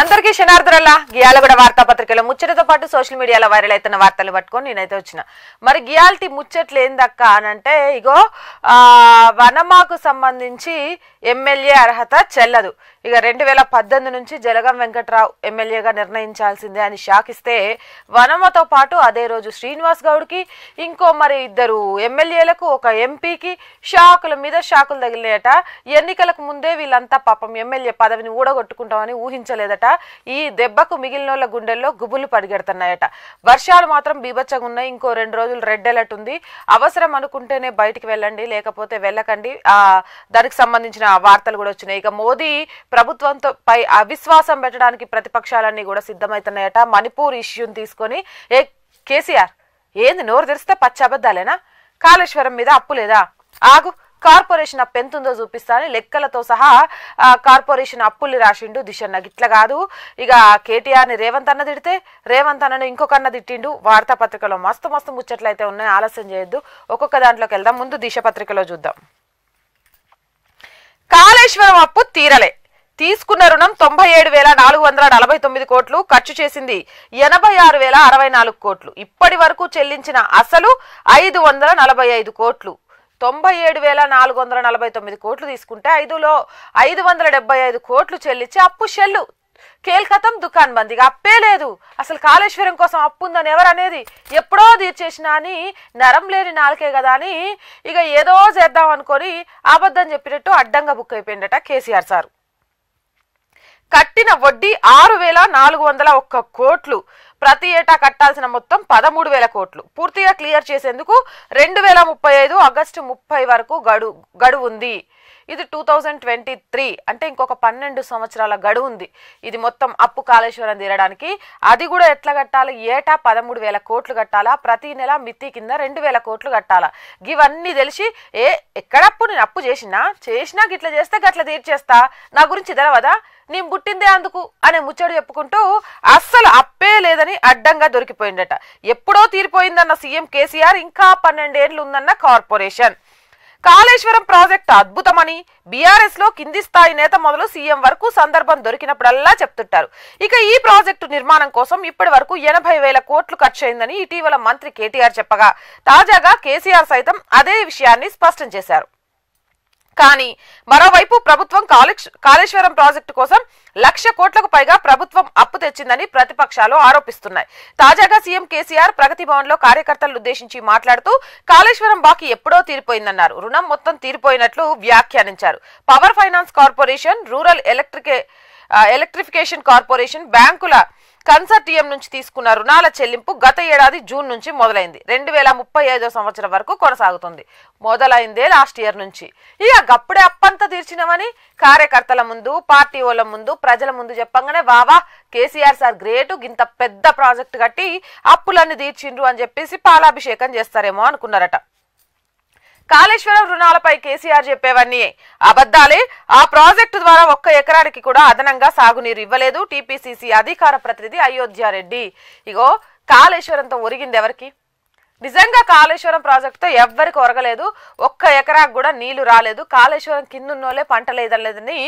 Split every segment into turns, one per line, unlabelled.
అందరికీ శనార్థులల్లా గియాలగూడ వార్తాపత్రికలో ముచ్చటతో పాటు సోషల్ మీడియాలో వైరల్ అవుతున్న వార్తలు పట్టుకొని నేనైతే వచ్చిన మరి గియాల్టీ ముచ్చట్లు ఏందక్క అనంటే ఇగో వనమాకు సంబంధించి ఎమ్మెల్యే అర్హత చెల్లదు ఇక రెండు వేల పద్దెనిమిది నుంచి జలగం వెంకట్రావు ఎమ్మెల్యేగా నిర్ణయించాల్సిందే అని షాకిస్తే వనమతో పాటు అదే రోజు శ్రీనివాస్ గౌడ్కి ఇంకో మరి ఇద్దరు ఎమ్మెల్యేలకు ఒక ఎంపీకి షాకుల మీద షాకులు తగిలినట ఎన్నికలకు ముందే వీళ్ళంతా పాపం ఎమ్మెల్యే పదవిని ఊడగొట్టుకుంటామని ఊహించలేదట ఈ దెబ్బకు మిగిలిన గుండెల్లో గుబులు పడిగెడుతున్నాయట వర్షాలు మాత్రం బీభత్సంగా ఉన్నాయి ఇంకో రెండు రోజులు రెడ్ అలర్ట్ ఉంది అవసరం అనుకుంటేనే బయటికి వెళ్ళండి లేకపోతే వెళ్ళకండి దానికి సంబంధించిన వార్తలు కూడా వచ్చినాయి ఇక మోదీ ప్రభుత్వంతో పై అవిశ్వాసం పెట్టడానికి ప్రతిపక్షాలన్నీ కూడా సిద్ధమవుతున్నాయట మణిపూర్ ఇష్యూని తీసుకొని ఏ కేసీఆర్ ఏంది నోరు తెరిస్తే పచ్చబద్దాలేనా కాళేశ్వరం మీద అప్పు లేదా ఆగు కార్పొరేషన్ అప్పు ఎంత ఉందో చూపిస్తాను లెక్కలతో సహా కార్పొరేషన్ అప్పులు రాసిండు దిశ నాకు ఇట్లా కాదు ఇక కేటీఆర్ని రేవంత్ అన్న తిడితే రేవంత్ అన్నను ఇంకొకన్న తిట్టిండు వార్తాపత్రికలో మస్తు మస్తు ముచ్చట్లయితే ఉన్నాయి ఆలస్యం చేయొద్దు ఒక్కొక్క దాంట్లోకి వెళ్దాం ముందు దిశ పత్రికలో చూద్దాం కాళేశ్వరం అప్పు తీరలే తీసుకున్న రుణం తొంభై ఏడు వేల నాలుగు వందల నలభై తొమ్మిది కోట్లు ఖర్చు చేసింది ఎనభై ఆరు వేల అరవై నాలుగు కోట్లు ఇప్పటి వరకు చెల్లించిన అసలు ఐదు వందల నలభై ఐదు కోట్లు తొంభై ఏడు వేల నాలుగు వందల నలభై తొమ్మిది కోట్లు తీసుకుంటే ఐదులో ఐదు వందల డెబ్బై ఐదు కోట్లు చెల్లించి అప్పు షెల్లు కేల్కతం దుకాన్ బంద్ ఇక అప్పే లేదు అసలు కాళేశ్వరం కోసం అప్పు ఉందని ఎవరనేది ఎప్పుడో తీర్చేసిన అని నరం లేని నాలుకే కదా అని ఇక ఏదో చేద్దాం అనుకొని అబద్ధం చెప్పినట్టు అడ్డంగా బుక్ అయిపోయిందట కేసీఆర్ సార్ కట్టిన వడ్డీ ఆరు వేల నాలుగు వందల ఒక్క కోట్లు ప్రతి ఏటా కట్టాల్సిన మొత్తం పదమూడు వేల కోట్లు పూర్తిగా క్లియర్ చేసేందుకు రెండు వేల ముప్పై ఐదు ఆగస్టు ముప్పై వరకు గడువు గడువు ఉంది ఇది టూ థౌజండ్ ట్వంటీ త్రీ అంటే ఇంకొక పన్నెండు సంవత్సరాల గడువు ఉంది ఇది మొత్తం అప్పు కాళేశ్వరం తీరడానికి అది కూడా ఎట్లా కట్టాలి ఏటా పదమూడు వేల కోట్లు కట్టాలా ప్రతి నెల మిత్తి కింద రెండు వేల కోట్లు కట్టాలా ఇవన్నీ తెలిసి ఏ ఎక్కడప్పు నేను అప్పు చేసినా చేసినా గిట్లా చేస్తే గట్లా తీర్చేస్తా నా గురించి తెలవదా నేను పుట్టిందే అందుకు అనే ముచ్చడు చెప్పుకుంటూ అస్సలు అప్పే లేదని అడ్డంగా దొరికిపోయిందట ఎప్పుడో తీరిపోయిందన్న సీఎం కేసీఆర్ ఇంకా పన్నెండేళ్ళు ఉందన్న కార్పొరేషన్ కాళేశ్వరం ప్రాజెక్టు అద్భుతమని బీఆర్ఎస్ లో కింది స్థాయి నేత మొదలు సీఎం వరకు సందర్భం దొరికినప్పుడల్లా చెప్తుంటారు ఇక ఈ ప్రాజెక్టు నిర్మాణం కోసం ఇప్పటి వరకు ఎనభై వేల కోట్లు ఖర్చయిందని ఇటీవల మంత్రి కేటీఆర్ చెప్పగా తాజాగా కేసీఆర్ సైతం అదే విషయాన్ని స్పష్టం చేశారు కానీ మరోవైపు ప్రభుత్వం కాళేశ్వరం ప్రాజెక్టు కోసం లక్ష కోట్లకు పైగా ప్రభుత్వం అప్పు తెచ్చిందని ప్రతిపక్షాలు ఆరోపిస్తున్నాయి తాజాగా సీఎం కేసీఆర్ ప్రగతి భవన్ లో కార్యకర్తలను ఉద్దేశించి మాట్లాడుతూ కాళేశ్వరం బాకీ ఎప్పుడో తీరిపోయిందన్నారు రుణం మొత్తం తీరిపోయినట్లు వ్యాఖ్యానించారు పవర్ ఫైనాన్స్ కార్పొరేషన్ రూరల్ ఎలక్ట్రికే ఎలక్ట్రిఫికేషన్ కార్పొరేషన్ బ్యాంకుల కన్సర్టియం నుంచి తీసుకున్న రుణాల చెల్లింపు గత ఏడాది జూన్ నుంచి మొదలైంది రెండు వేల ముప్పై ఐదో సంవత్సరం వరకు కొనసాగుతుంది మొదలైందే లాస్ట్ ఇయర్ నుంచి ఇక గప్పుడే అప్పంతా తీర్చినవని కార్యకర్తల ముందు పార్టీ వాళ్ళ ముందు ప్రజల ముందు చెప్పంగానే వావా కేసీఆర్ సార్ గ్రేటు గింత పెద్ద ప్రాజెక్టు కట్టి అప్పులన్నీ తీర్చిండ్రు అని చెప్పేసి పాలాభిషేకం చేస్తారేమో అనుకున్నారట కాళేశ్వరం రుణాలపై కేసీఆర్ చెప్పేవన్నీ అబద్దాలే ఆ ప్రాజెక్టు ద్వారా ఒక్క ఎకరానికి కూడా అదనంగా సాగునీరు ఇవ్వలేదు టీపీసీసీ అధికార ప్రతినిధి అయోధ్యారెడ్డి ఇగో కాళేశ్వరంతో ఒరిగింది ఎవరికి నిజంగా కాళేశ్వరం ప్రాజెక్టుతో ఎవ్వరికి ఒరగలేదు ఒక్క ఎకరాకు కూడా నీళ్లు రాలేదు కాళేశ్వరం కిందున్నోలే పంట లేదలేదని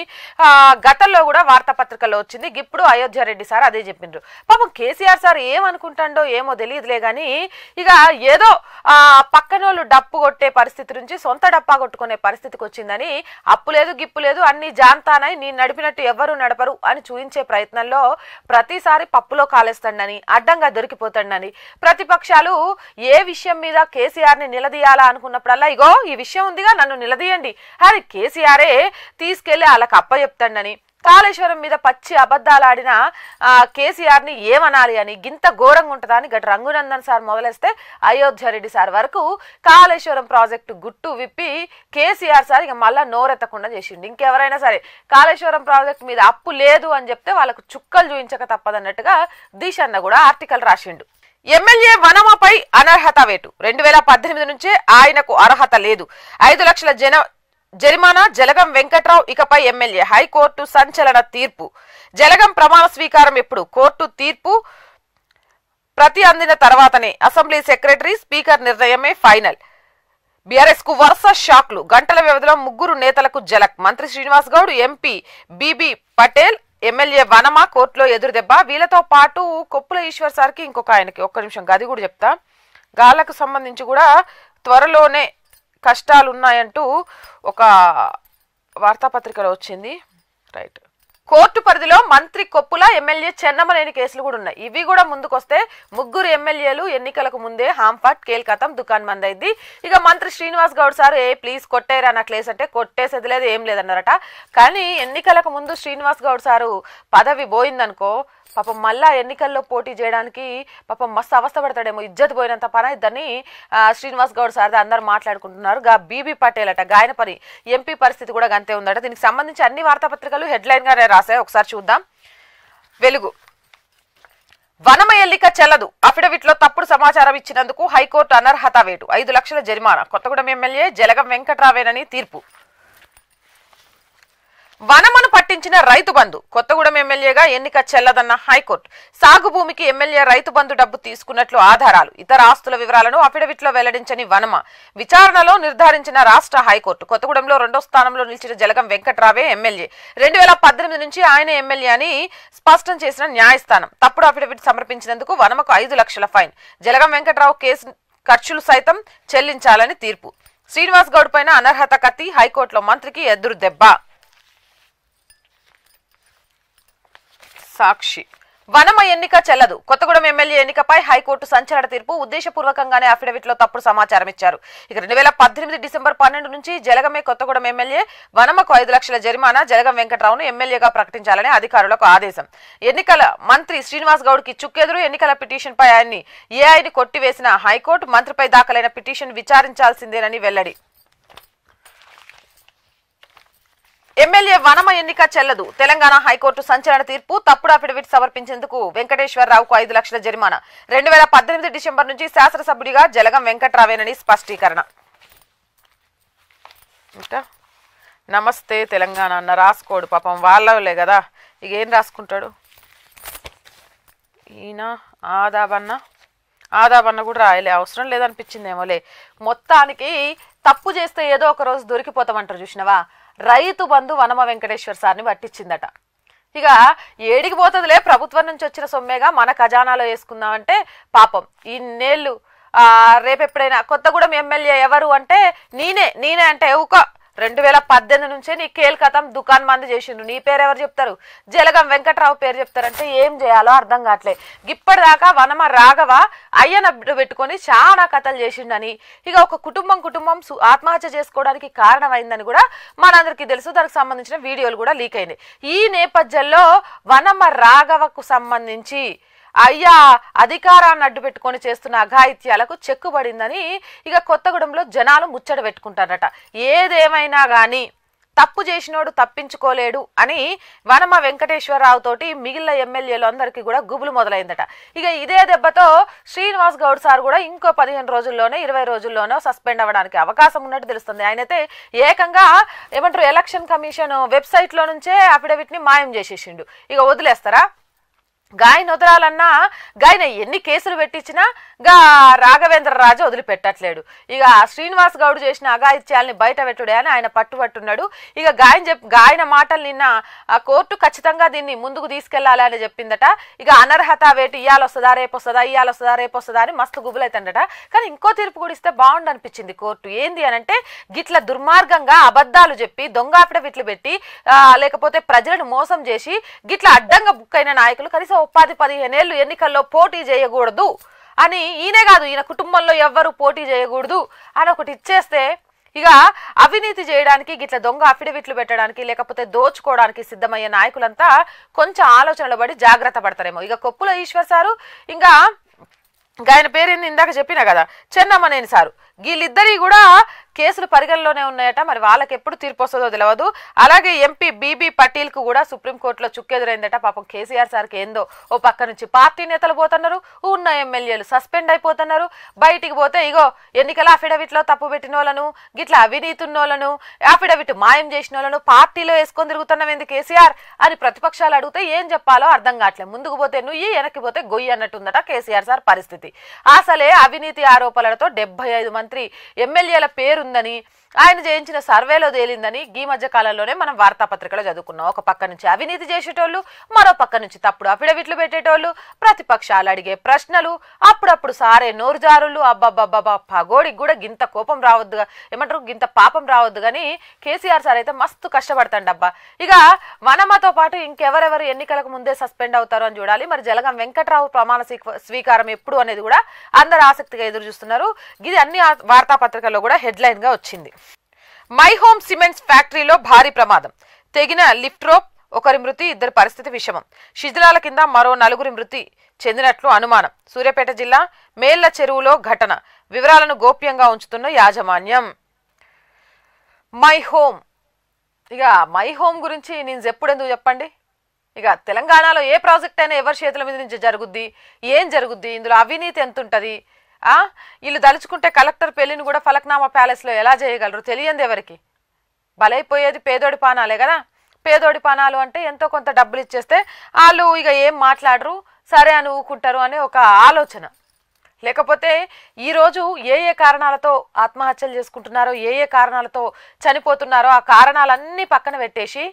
గతంలో కూడా వార్తాపత్రికల్లో వచ్చింది ఇప్పుడు అయోధ్య రెడ్డి సార్ అదే చెప్పిండ్రు పాపం కేసీఆర్ సార్ ఏమనుకుంటాడో ఏమో తెలియదులే కానీ ఇక ఏదో పక్కనోళ్ళు డప్పు కొట్టే పరిస్థితి నుంచి సొంత డప్పా కొట్టుకునే పరిస్థితికి వచ్చిందని అప్పు లేదు గిప్పు లేదు అన్ని జాన్తానై నేను నడిపినట్టు ఎవరు నడపరు అని చూపించే ప్రయత్నంలో ప్రతిసారి పప్పులో కాలేస్తాడని అడ్డంగా దొరికిపోతాడని ప్రతిపక్షాలు ఏ విషయం మీద కేసీఆర్ ని నిలదీయాలా అనుకున్నప్పుడల్లా ఇగో ఈ విషయం ఉందిగా నన్ను నిలదీయండి అది కేసీఆరే తీసుకెళ్లి వాళ్ళకి అప్ప చెప్తాండని కాళేశ్వరం మీద పచ్చి అబద్ధాలాడిన ఆడిన కేసీఆర్ని ఏమనాలి అని గింత ఘోరంగా ఉంటుందా అని గట్ రంగునందన్ సార్ మొదలేస్తే అయోధ్య రెడ్డి సార్ వరకు కాళేశ్వరం ప్రాజెక్టు గుట్టు విప్పి కేసీఆర్ సార్ ఇక మళ్ళీ నోరెత్తకుండా చేసిండు ఇంకెవరైనా సరే కాళేశ్వరం ప్రాజెక్టు మీద అప్పు లేదు అని చెప్తే వాళ్ళకు చుక్కలు చూపించక తప్పదన్నట్టుగా దిశన్న కూడా ఆర్టికల్ రాసిండు ఎమ్మెల్యే వనమపై అనర్హత వేటు రెండు వేల పద్దెనిమిది నుంచే ఆయనకు అర్హత లేదు ఐదు లక్షల జన జరిమానా జలగం వెంకట్రావు ఇకపై ఎమ్మెల్యే హైకోర్టు సంచలన తీర్పు జలగం ప్రమాణ స్వీకారం ఇప్పుడు కోర్టు తీర్పు ప్రతి అందిన తర్వాతనే అసెంబ్లీ సెక్రటరీ స్పీకర్ నిర్ణయమే ఫైనల్ బీఆర్ఎస్ కు వరుస షాక్లు గంటల వ్యవధిలో ముగ్గురు నేతలకు జలక్ మంత్రి శ్రీనివాస్ గౌడ్ ఎంపీ బీబీ పటేల్ ఎమ్మెల్యే వనమ కోర్టులో ఎదురుదెబ్బ వీళ్ళతో పాటు కొప్పుల ఈశ్వర్ సార్కి ఇంకొక ఆయనకి ఒక్క నిమిషం గది కూడా చెప్తా గాలకు సంబంధించి కూడా త్వరలోనే కష్టాలున్నాయంటూ ఒక వార్తాపత్రికలో వచ్చింది రైట్ కోర్టు పరిధిలో మంత్రి కొప్పుల ఎమ్మెల్యే చెన్నమనేని కేసులు కూడా ఉన్నాయి ఇవి కూడా ముందుకొస్తే ముగ్గురు ఎమ్మెల్యేలు ఎన్నికలకు ముందే హాంఫాట్ కేల్కతం దుకాన్ మంద్ అయింది ఇక మంత్రి శ్రీనివాస్ గౌడ్ సార్ ఏ ప్లీజ్ కొట్టేరా నా క్లేస్ అంటే కొట్టేసేది లేదు ఏం లేదన్నారట కానీ ఎన్నికలకు ముందు శ్రీనివాస్ గౌడ్ సారు పదవి పోయిందనుకో పాపం మళ్ళా ఎన్నికల్లో పోటీ చేయడానికి పాపం మస్తు అవస్థ పడతాడేమో ఇజ్జత్ పోయినంత పని అయిద్దని శ్రీనివాస్ గౌడ్ సార్ అందరు మాట్లాడుకుంటున్నారు గా బీబీ పటేల్ అట గాయన పని ఎంపీ పరిస్థితి కూడా అంతే ఉందట దీనికి సంబంధించి అన్ని వార్తాపత్రికలు హెడ్లైన్ గానే రాశాయి ఒకసారి చూద్దాం వెలుగు వనమ ఎల్లిక చెల్లదు అఫిడవిట్లో తప్పుడు సమాచారం ఇచ్చినందుకు హైకోర్టు అనర్హత వేటు ఐదు లక్షల జరిమానా కొత్తగూడెం ఎమ్మెల్యే జలగం వెంకట్రావేనని తీర్పు వనమను పట్టించిన రైతు బంధు కొత్తగూడెం ఎమ్మెల్యేగా ఎన్నిక చెల్లదన్న హైకోర్టు సాగు భూమికి ఎమ్మెల్యే రైతు బంధు డబ్బు తీసుకున్నట్లు ఆధారాలు ఇతర ఆస్తుల వివరాలను అఫిడవిట్లో వెల్లడించని వనమ విచారణలో నిర్ధారించిన రాష్ట్ర హైకోర్టు కొత్తగూడెంలో రెండో స్థానంలో నిలిచిన జలగం వెంకట్రావే ఎమ్మెల్యే రెండు వేల పద్దెనిమిది నుంచి ఆయన ఎమ్మెల్యే అని స్పష్టం చేసిన న్యాయస్థానం తప్పుడు అఫిడవిట్ సమర్పించినందుకు వనమకు ఐదు లక్షల ఫైన్ జలగం వెంకట్రావు కేసు ఖర్చులు సైతం చెల్లించాలని తీర్పు శ్రీనివాస్ గౌడ్ పైన అనర్హత కత్తి హైకోర్టులో మంత్రికి ఎదురు దెబ్బ సాక్షి వనమ ఎన్నిక చెల్లదు కొత్తగూడెం ఎమ్మెల్యే ఎన్నికపై హైకోర్టు సంచలన తీర్పు ఉద్దేశపూర్వకంగానే అఫిడవిట్ లో తప్పుడు సమాచారం ఇచ్చారు ఇక రెండు వేల పద్దెనిమిది డిసెంబర్ పన్నెండు నుంచి జలగమే కొత్తగూడెం ఎమ్మెల్యే వనమకు ఐదు లక్షల జరిమానా జలగం వెంకటరావును ఎమ్మెల్యేగా ప్రకటించాలని అధికారులకు ఆదేశం ఎన్నికల మంత్రి శ్రీనివాస్ గౌడ్కి చుక్కెదురు ఎన్నికల పిటిషన్ పై ఆయన్ని ఏఐని కొట్టివేసిన హైకోర్టు మంత్రిపై దాఖలైన పిటిషన్ విచారించాల్సిందేనని వెల్లడి ఎమ్మెల్యే వనమ ఎన్నిక చెల్లదు తెలంగాణ హైకోర్టు సంచలన తీర్పు తప్పుడు అఫిడవిట్ సమర్పించేందుకు వెంకటేశ్వరరావుకు ఐదు లక్షల జరిమానా రెండు వేల పద్దెనిమిది డిసెంబర్ నుంచి శాసనసభ్యుడిగా జలగం వెంకట్రావేనని స్పష్టీకరణ నమస్తే తెలంగాణ అన్న రాసుకోడు పాపం వాళ్ళవులే కదా ఇక ఏం రాసుకుంటాడు ఈయన ఆదాబన్న ఆదాబన్న కూడా రాయలే అవసరం లేదనిపించిందేమోలే మొత్తానికి తప్పు చేస్తే ఏదో ఒక రోజు దొరికిపోతామంటారు చూసినవా రైతు బంధు వనమ వెంకటేశ్వర సార్ని పట్టించిందట ఇక ఏడికి పోతుందిలే ప్రభుత్వం నుంచి వచ్చిన సొమ్మేగా మన ఖజానాలో వేసుకుందామంటే పాపం ఇన్నేళ్ళు రేపెప్పుడైనా కొత్తగూడెం ఎమ్మెల్యే ఎవరు అంటే నేనే నేనే అంటే ఒక రెండు వేల పద్దెనిమిది నుంచే నీ కేల్ కథం దుకాణం మంది చేసిండు నీ పేరు ఎవరు చెప్తారు జలగం వెంకట్రావు పేరు చెప్తారంటే ఏం చేయాలో అర్థం కావట్లే ఇప్పటిదాకా వనమ రాఘవ అయ్యన పెట్టుకొని చాలా కథలు చేసిండని ఇక ఒక కుటుంబం కుటుంబం ఆత్మహత్య చేసుకోవడానికి కారణమైందని కూడా మనందరికీ తెలుసు దానికి సంబంధించిన వీడియోలు కూడా లీక్ అయినాయి ఈ నేపథ్యంలో వనమ రాఘవకు సంబంధించి అయ్యా అధికారాన్ని అడ్డు పెట్టుకొని చేస్తున్న అఘాయిత్యాలకు చెక్కుబడిందని ఇక కొత్తగూడెంలో జనాలు ముచ్చట పెట్టుకుంటారట ఏదేమైనా కానీ తప్పు చేసినోడు తప్పించుకోలేడు అని వనమ వెంకటేశ్వరరావు తోటి మిగిలిన ఎమ్మెల్యేలు అందరికీ కూడా గుబులు మొదలైందట ఇక ఇదే దెబ్బతో శ్రీనివాస్ గౌడ్ సార్ కూడా ఇంకో పదిహేను రోజుల్లోనే ఇరవై రోజుల్లోనో సస్పెండ్ అవ్వడానికి అవకాశం ఉన్నట్టు తెలుస్తుంది ఆయనైతే ఏకంగా ఏమంటారు ఎలక్షన్ కమిషన్ వెబ్సైట్లో నుంచే అఫిడవిట్ని మాయం చేసేసిండు ఇక వదిలేస్తారా గాయన వదలాలన్నా గాయన ఎన్ని కేసులు పెట్టించినా గా రాఘవేంద్రరాజు వదిలిపెట్టట్లేడు ఇక శ్రీనివాస్ గౌడ్ చేసిన అగాయిత్యాలని బయట పెట్టుడే అని ఆయన పట్టుబట్టున్నాడు ఇక గాయన చెప్ గాయన మాటలు నిన్న ఆ కోర్టు ఖచ్చితంగా దీన్ని ముందుకు తీసుకెళ్లాలి అని చెప్పిందట ఇక అనర్హత వేటు ఇయ్యాలొస్తుందా రేపు వస్తుందా ఇయ్యాలొస్తుందా రేపు వస్తుందా అని మస్తు గుబులైతుందట కానీ ఇంకో తీర్పు కూడా ఇస్తే బాగుండు అనిపించింది కోర్టు ఏంది అని అంటే గిట్ల దుర్మార్గంగా అబద్ధాలు చెప్పి దొంగ అఫిడవిట్లు పెట్టి లేకపోతే ప్రజలను మోసం చేసి గిట్ల అడ్డంగా బుక్ అయిన నాయకులు కనీసం ఉపాధి పదిహేనేళ్లు ఎన్నికల్లో పోటీ చేయకూడదు అని ఈయనే కాదు ఈయన కుటుంబంలో ఎవ్వరు పోటీ చేయకూడదు అని ఒకటి ఇచ్చేస్తే ఇక అవినీతి చేయడానికి గిట్ల దొంగ అఫిడవిట్లు పెట్టడానికి లేకపోతే దోచుకోవడానికి సిద్ధమయ్యే నాయకులంతా కొంచెం ఆలోచనలు పడి జాగ్రత్త పడతారేమో ఇక కొప్పుల ఈశ్వర్ సారు ఇంకా ఆయన పేరేంది ఇందాక చెప్పిన కదా చెన్నమ్మనేని సారు వీళ్ళిద్దరి కూడా కేసులు పరిగణలోనే ఉన్నాయట మరి వాళ్ళకి ఎప్పుడు తీర్పు వస్తుందో తెలియదు అలాగే ఎంపీ బీబీ పటేల్ కు కూడా సుప్రీంకోర్టులో చుక్కెదురైందట పాపం కేసీఆర్ సార్కి ఏందో ఓ పక్క నుంచి పార్టీ నేతలు పోతున్నారు ఉన్న ఎమ్మెల్యేలు సస్పెండ్ అయిపోతున్నారు బయటికి పోతే ఇగో ఎన్నికల అఫిడవిట్లో తప్పు పెట్టిన వాళ్ళను గిట్ల అవినీతున్నోళ్ళను అఫిడవిట్ మాయం చేసిన వాళ్ళను పార్టీలో వేసుకొని తిరుగుతున్నాం ఎందుకు కేసీఆర్ అని ప్రతిపక్షాలు అడిగితే ఏం చెప్పాలో అర్థం కావట్లేదు ముందుకు పోతే నువ్వు వెనక్కి పోతే గొయ్యి అన్నట్టుందట కేసీఆర్ సార్ పరిస్థితి అసలే అవినీతి ఆరోపణలతో డెబ్బై ఐదు మంత్రి ఎమ్మెల్యేల పేరు ఉందని ఆయన చేయించిన సర్వేలో తేలిందని ఈ మధ్య కాలంలోనే మనం వార్తాపత్రికలో చదువుకున్నాం ఒక పక్క నుంచి అవినీతి చేసేటోళ్ళు మరో పక్క నుంచి తప్పుడు అఫిడవిట్లు పెట్టేటోళ్ళు ప్రతిపక్షాలు అడిగే ప్రశ్నలు అప్పుడప్పుడు సారే నోరుజారులు అబ్బాబ్బాబ్బా పగోడికి కూడా గింత కోపం రావద్దు ఏమంటారు గింత పాపం రావద్దు కానీ కేసీఆర్ సార్ అయితే మస్తు కష్టపడతాండబ్బా ఇక వనమతో పాటు ఇంకెవరెవరు ఎన్నికలకు ముందే సస్పెండ్ అవుతారు అని చూడాలి మరి జలగం వెంకట్రావు ప్రమాణ స్వీకారం ఎప్పుడు అనేది కూడా అందరు ఆసక్తిగా ఎదురు చూస్తున్నారు ఇది అన్ని వార్తాపత్రికల్లో కూడా హెడ్లైన్ గా వచ్చింది మై హోమ్ సిమెంట్స్ ఫ్యాక్టరీలో భారీ ప్రమాదం తెగిన లిఫ్ట్ రోప్ ఒకరి మృతి ఇద్దరి పరిస్థితి విషమం శిథిలాల కింద మరో నలుగురి మృతి చెందినట్లు అనుమానం సూర్యాపేట జిల్లా మేళ్ల చెరువులో ఘటన వివరాలను గోప్యంగా ఉంచుతున్న యాజమాన్యం మై హోమ్ ఇక మై హోమ్ గురించి నేను ఎప్పుడెందుకు చెప్పండి ఇక తెలంగాణలో ఏ ప్రాజెక్ట్ అయినా ఎవరి చేతుల మీద నుంచి జరుగుద్ది ఏం జరుగుద్ది ఇందులో అవినీతి ఎంత ఉంటుంది వీళ్ళు దలుచుకుంటే కలెక్టర్ పెళ్లిని కూడా ఫలక్నామా ప్యాలెస్లో ఎలా చేయగలరు తెలియంది ఎవరికి బలైపోయేది పేదోడి పానాలే కదా పేదోడి పానాలు అంటే ఎంతో కొంత డబ్బులు ఇచ్చేస్తే వాళ్ళు ఇక ఏం మాట్లాడరు సరే అని ఊకుంటారు అనే ఒక ఆలోచన లేకపోతే ఈరోజు ఏ ఏ కారణాలతో ఆత్మహత్యలు చేసుకుంటున్నారో ఏ ఏ కారణాలతో చనిపోతున్నారో ఆ కారణాలన్నీ పక్కన పెట్టేసి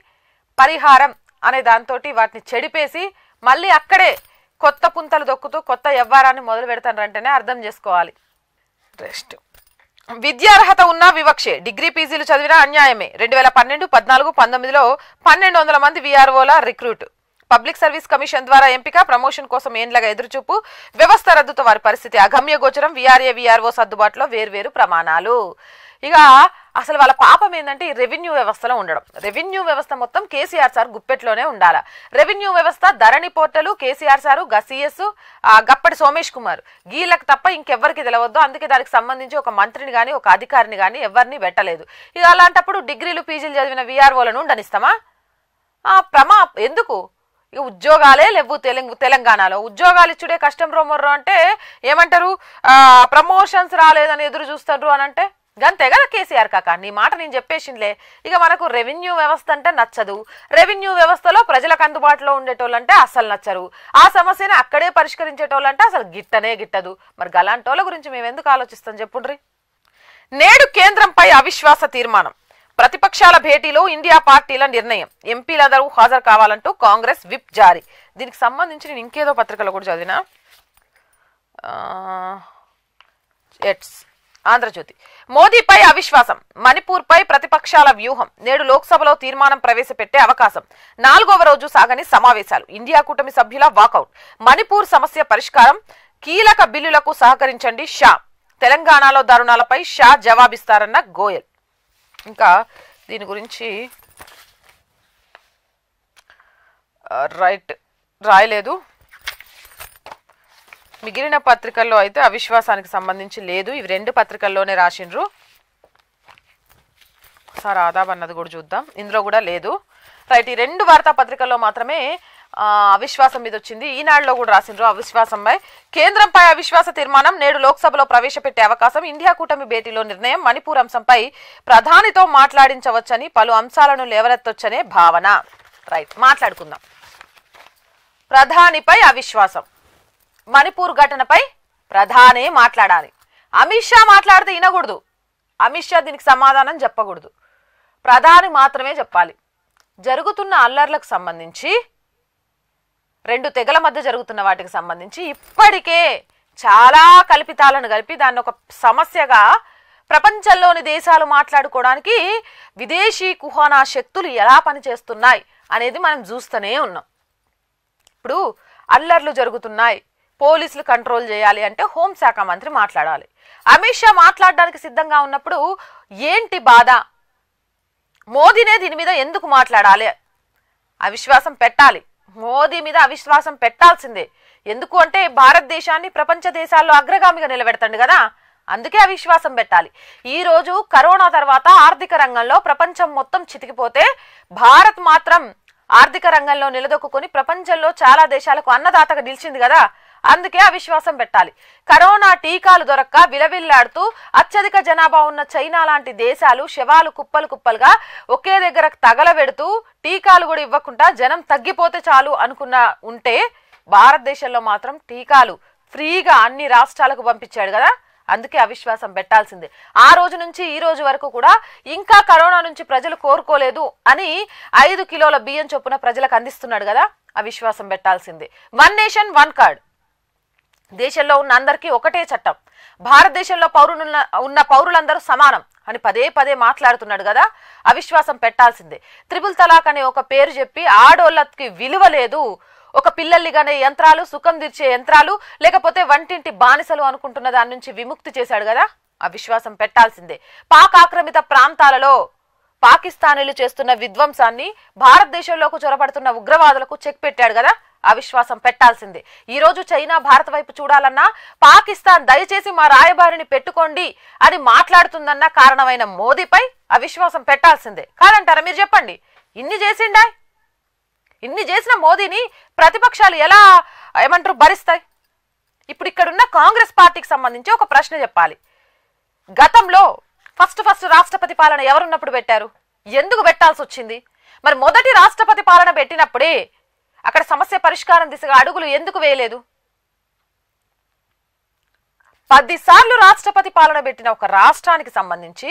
పరిహారం అనే దాంతో వాటిని చెడిపేసి మళ్ళీ అక్కడే కొత్త పుంతలు దొక్కుతూ కొత్త వ్యవహారాన్ని మొదలు పెడతానంటేనే అర్థం చేసుకోవాలి రెస్ట్ విద్యార్హత ఉన్న వివక్షే డిగ్రీ పీజీలు చదివినా అన్యాయమే రెండు వేల పన్నెండు పద్నాలుగు పంతొమ్మిదిలో పన్నెండు వందల మంది విఆర్ఓల రిక్రూట్ పబ్లిక్ సర్వీస్ కమిషన్ ద్వారా ఎంపిక ప్రమోషన్ కోసం ఏండ్లగా ఎదురుచూపు వ్యవస్థ రద్దుతో వారి పరిస్థితి అగమ్య గోచరం విఆర్ఏ విఆర్ఓ సర్దుబాటులో వేర్వేరు ప్రమాణాలు ఇక అసలు వాళ్ళ పాపం ఏంటంటే ఈ రెవెన్యూ వ్యవస్థలో ఉండడం రెవెన్యూ వ్యవస్థ మొత్తం కేసీఆర్ సార్ గుప్పెట్లోనే ఉండాల రెవెన్యూ వ్యవస్థ ధరణి పోర్టలు కేసీఆర్ సారు గసిఎస్ గప్పటి సోమేష్ కుమార్ గీళ్ళకి తప్ప ఇంకెవ్వరికి తెలవద్దు అందుకే దానికి సంబంధించి ఒక మంత్రిని కానీ ఒక అధికారిని కానీ ఎవరిని పెట్టలేదు ఇక అలాంటప్పుడు డిగ్రీలు పీజీలు చదివిన విఆర్ఓలను ఉండనిస్తామా ప్రమా ఎందుకు ఇక ఉద్యోగాలే లేవు తెలంగ తెలంగాణలో ఉద్యోగాలు ఇచ్చుడే కష్టం రోమర్రో అంటే ఏమంటారు ప్రమోషన్స్ రాలేదని ఎదురు చూస్తారు అని అంటే గంతే కేసీఆర్ కాక నీ మాట నేను చెప్పేసిందిలే ఇక మనకు రెవెన్యూ వ్యవస్థ అంటే నచ్చదు రెవెన్యూ వ్యవస్థలో ప్రజలకు అందుబాటులో ఉండేటోళ్ళంటే అస్సలు నచ్చరు ఆ సమస్యను అక్కడే పరిష్కరించేటోళ్ళంటే అసలు గిట్టనే గిట్టదు మరి గలాంటోళ్ళ గురించి మేము ఎందుకు ఆలోచిస్తాం చెప్పుండ్రి నేడు కేంద్రంపై అవిశ్వాస తీర్మానం ప్రతిపక్షాల భేటీలో ఇండియా పార్టీల నిర్ణయం ఎంపీలందరూ హాజరు కావాలంటూ కాంగ్రెస్ విప్ జారీ దీనికి సంబంధించి నేను ఇంకేదో పత్రికలో కూడా చదివిన ఎట్స్ ఆంధ్రజ్యోతి మోదీపై అవిశ్వాసం మణిపూర్పై ప్రతిపక్షాల వ్యూహం నేడు లోక్సభలో తీర్మానం ప్రవేశపెట్టే అవకాశం నాలుగవ రోజు సాగని సమావేశాలు ఇండియా కూటమి సభ్యుల వాకౌట్ మణిపూర్ సమస్య పరిష్కారం కీలక బిల్లులకు సహకరించండి షా తెలంగాణలో దారుణాలపై షా జవాబిస్తారన్న గోయల్ ఇంకా దీని గురించి రైట్ రాయలేదు మిగిలిన పత్రికల్లో అయితే అవిశ్వాసానికి సంబంధించి లేదు ఇవి రెండు పత్రికల్లోనే రాసిండ్రు సార్ ఆదాబ్ అన్నది కూడా చూద్దాం ఇందులో కూడా లేదు రైట్ ఈ రెండు వార్తాపత్రికల్లో మాత్రమే అవిశ్వాసం మీద వచ్చింది ఈనాడులో కూడా రాసిండ్రు అవిశ్వాసంపై కేంద్రంపై అవిశ్వాస తీర్మానం నేడు లోక్సభలో ప్రవేశపెట్టే అవకాశం ఇండియా కూటమి భేటీలో నిర్ణయం మణిపూర్ అంశంపై ప్రధానితో మాట్లాడించవచ్చని పలు అంశాలను లేవనెత్తొచ్చనే భావన రైట్ మాట్లాడుకుందాం ప్రధానిపై అవిశ్వాసం మణిపూర్ ఘటనపై ప్రధానే మాట్లాడాలి అమిత్ షా మాట్లాడితే వినకూడదు అమిత్ షా దీనికి సమాధానం చెప్పకూడదు ప్రధాని మాత్రమే చెప్పాలి జరుగుతున్న అల్లర్లకు సంబంధించి రెండు తెగల మధ్య జరుగుతున్న వాటికి సంబంధించి ఇప్పటికే చాలా కల్పితాలను కలిపి దాన్ని ఒక సమస్యగా ప్రపంచంలోని దేశాలు మాట్లాడుకోవడానికి విదేశీ కుహానా శక్తులు ఎలా పనిచేస్తున్నాయి అనేది మనం చూస్తూనే ఉన్నాం ఇప్పుడు అల్లర్లు జరుగుతున్నాయి పోలీసులు కంట్రోల్ చేయాలి అంటే హోంశాఖ మంత్రి మాట్లాడాలి అమిత్ షా మాట్లాడడానికి సిద్ధంగా ఉన్నప్పుడు ఏంటి బాధ మోదీనే దీని మీద ఎందుకు మాట్లాడాలి అవిశ్వాసం పెట్టాలి మోదీ మీద అవిశ్వాసం పెట్టాల్సిందే ఎందుకు అంటే భారతదేశాన్ని ప్రపంచ దేశాల్లో అగ్రగామిగా నిలబెడతాడు కదా అందుకే అవిశ్వాసం పెట్టాలి ఈ రోజు కరోనా తర్వాత ఆర్థిక రంగంలో ప్రపంచం మొత్తం చితికిపోతే భారత్ మాత్రం ఆర్థిక రంగంలో నిలదొక్కుని ప్రపంచంలో చాలా దేశాలకు అన్నదాతగా నిలిచింది కదా అందుకే అవిశ్వాసం పెట్టాలి కరోనా టీకాలు దొరక్క విలవిల్లాడుతూ అత్యధిక జనాభా ఉన్న చైనా లాంటి దేశాలు శవాలు కుప్పలు కుప్పలుగా ఒకే దగ్గర తగలబెడుతూ టీకాలు కూడా ఇవ్వకుండా జనం తగ్గిపోతే చాలు అనుకున్న ఉంటే భారతదేశంలో మాత్రం టీకాలు ఫ్రీగా అన్ని రాష్ట్రాలకు పంపించాడు కదా అందుకే అవిశ్వాసం పెట్టాల్సిందే ఆ రోజు నుంచి ఈ రోజు వరకు కూడా ఇంకా కరోనా నుంచి ప్రజలు కోరుకోలేదు అని ఐదు కిలోల బియ్యం చొప్పున ప్రజలకు అందిస్తున్నాడు కదా అవిశ్వాసం పెట్టాల్సిందే వన్ నేషన్ వన్ కార్డ్ దేశంలో ఉన్న అందరికీ ఒకటే చట్టం భారతదేశంలో పౌరులు ఉన్న పౌరులందరూ సమానం అని పదే పదే మాట్లాడుతున్నాడు కదా అవిశ్వాసం పెట్టాల్సిందే త్రిపుల్ తలాక్ అనే ఒక పేరు చెప్పి ఆడోళ్ళకి విలువ లేదు ఒక పిల్లల్ని కానీ యంత్రాలు సుఖం తీర్చే యంత్రాలు లేకపోతే వంటింటి బానిసలు అనుకుంటున్న దాని నుంచి విముక్తి చేశాడు కదా అవిశ్వాసం పెట్టాల్సిందే పాక్ ఆక్రమిత ప్రాంతాలలో పాకిస్తానీలు చేస్తున్న విధ్వంసాన్ని భారతదేశంలోకి చొరబడుతున్న ఉగ్రవాదులకు చెక్ పెట్టాడు కదా అవిశ్వాసం పెట్టాల్సిందే ఈ రోజు చైనా భారత్ వైపు చూడాలన్నా పాకిస్తాన్ దయచేసి మా రాయబారిని పెట్టుకోండి అది మాట్లాడుతుందన్న కారణమైన మోదీపై అవిశ్వాసం పెట్టాల్సిందే కాదంటారా మీరు చెప్పండి ఇన్ని చేసిండా ఇన్ని చేసిన మోదీని ప్రతిపక్షాలు ఎలా ఏమంటారు భరిస్తాయి ఇప్పుడు ఇక్కడున్న కాంగ్రెస్ పార్టీకి సంబంధించి ఒక ప్రశ్న చెప్పాలి గతంలో ఫస్ట్ ఫస్ట్ రాష్ట్రపతి పాలన ఎవరున్నప్పుడు పెట్టారు ఎందుకు పెట్టాల్సి వచ్చింది మరి మొదటి రాష్ట్రపతి పాలన పెట్టినప్పుడే అక్కడ సమస్య పరిష్కారం దిశగా అడుగులు ఎందుకు వేయలేదు పదిసార్లు రాష్ట్రపతి పాలన పెట్టిన ఒక రాష్ట్రానికి సంబంధించి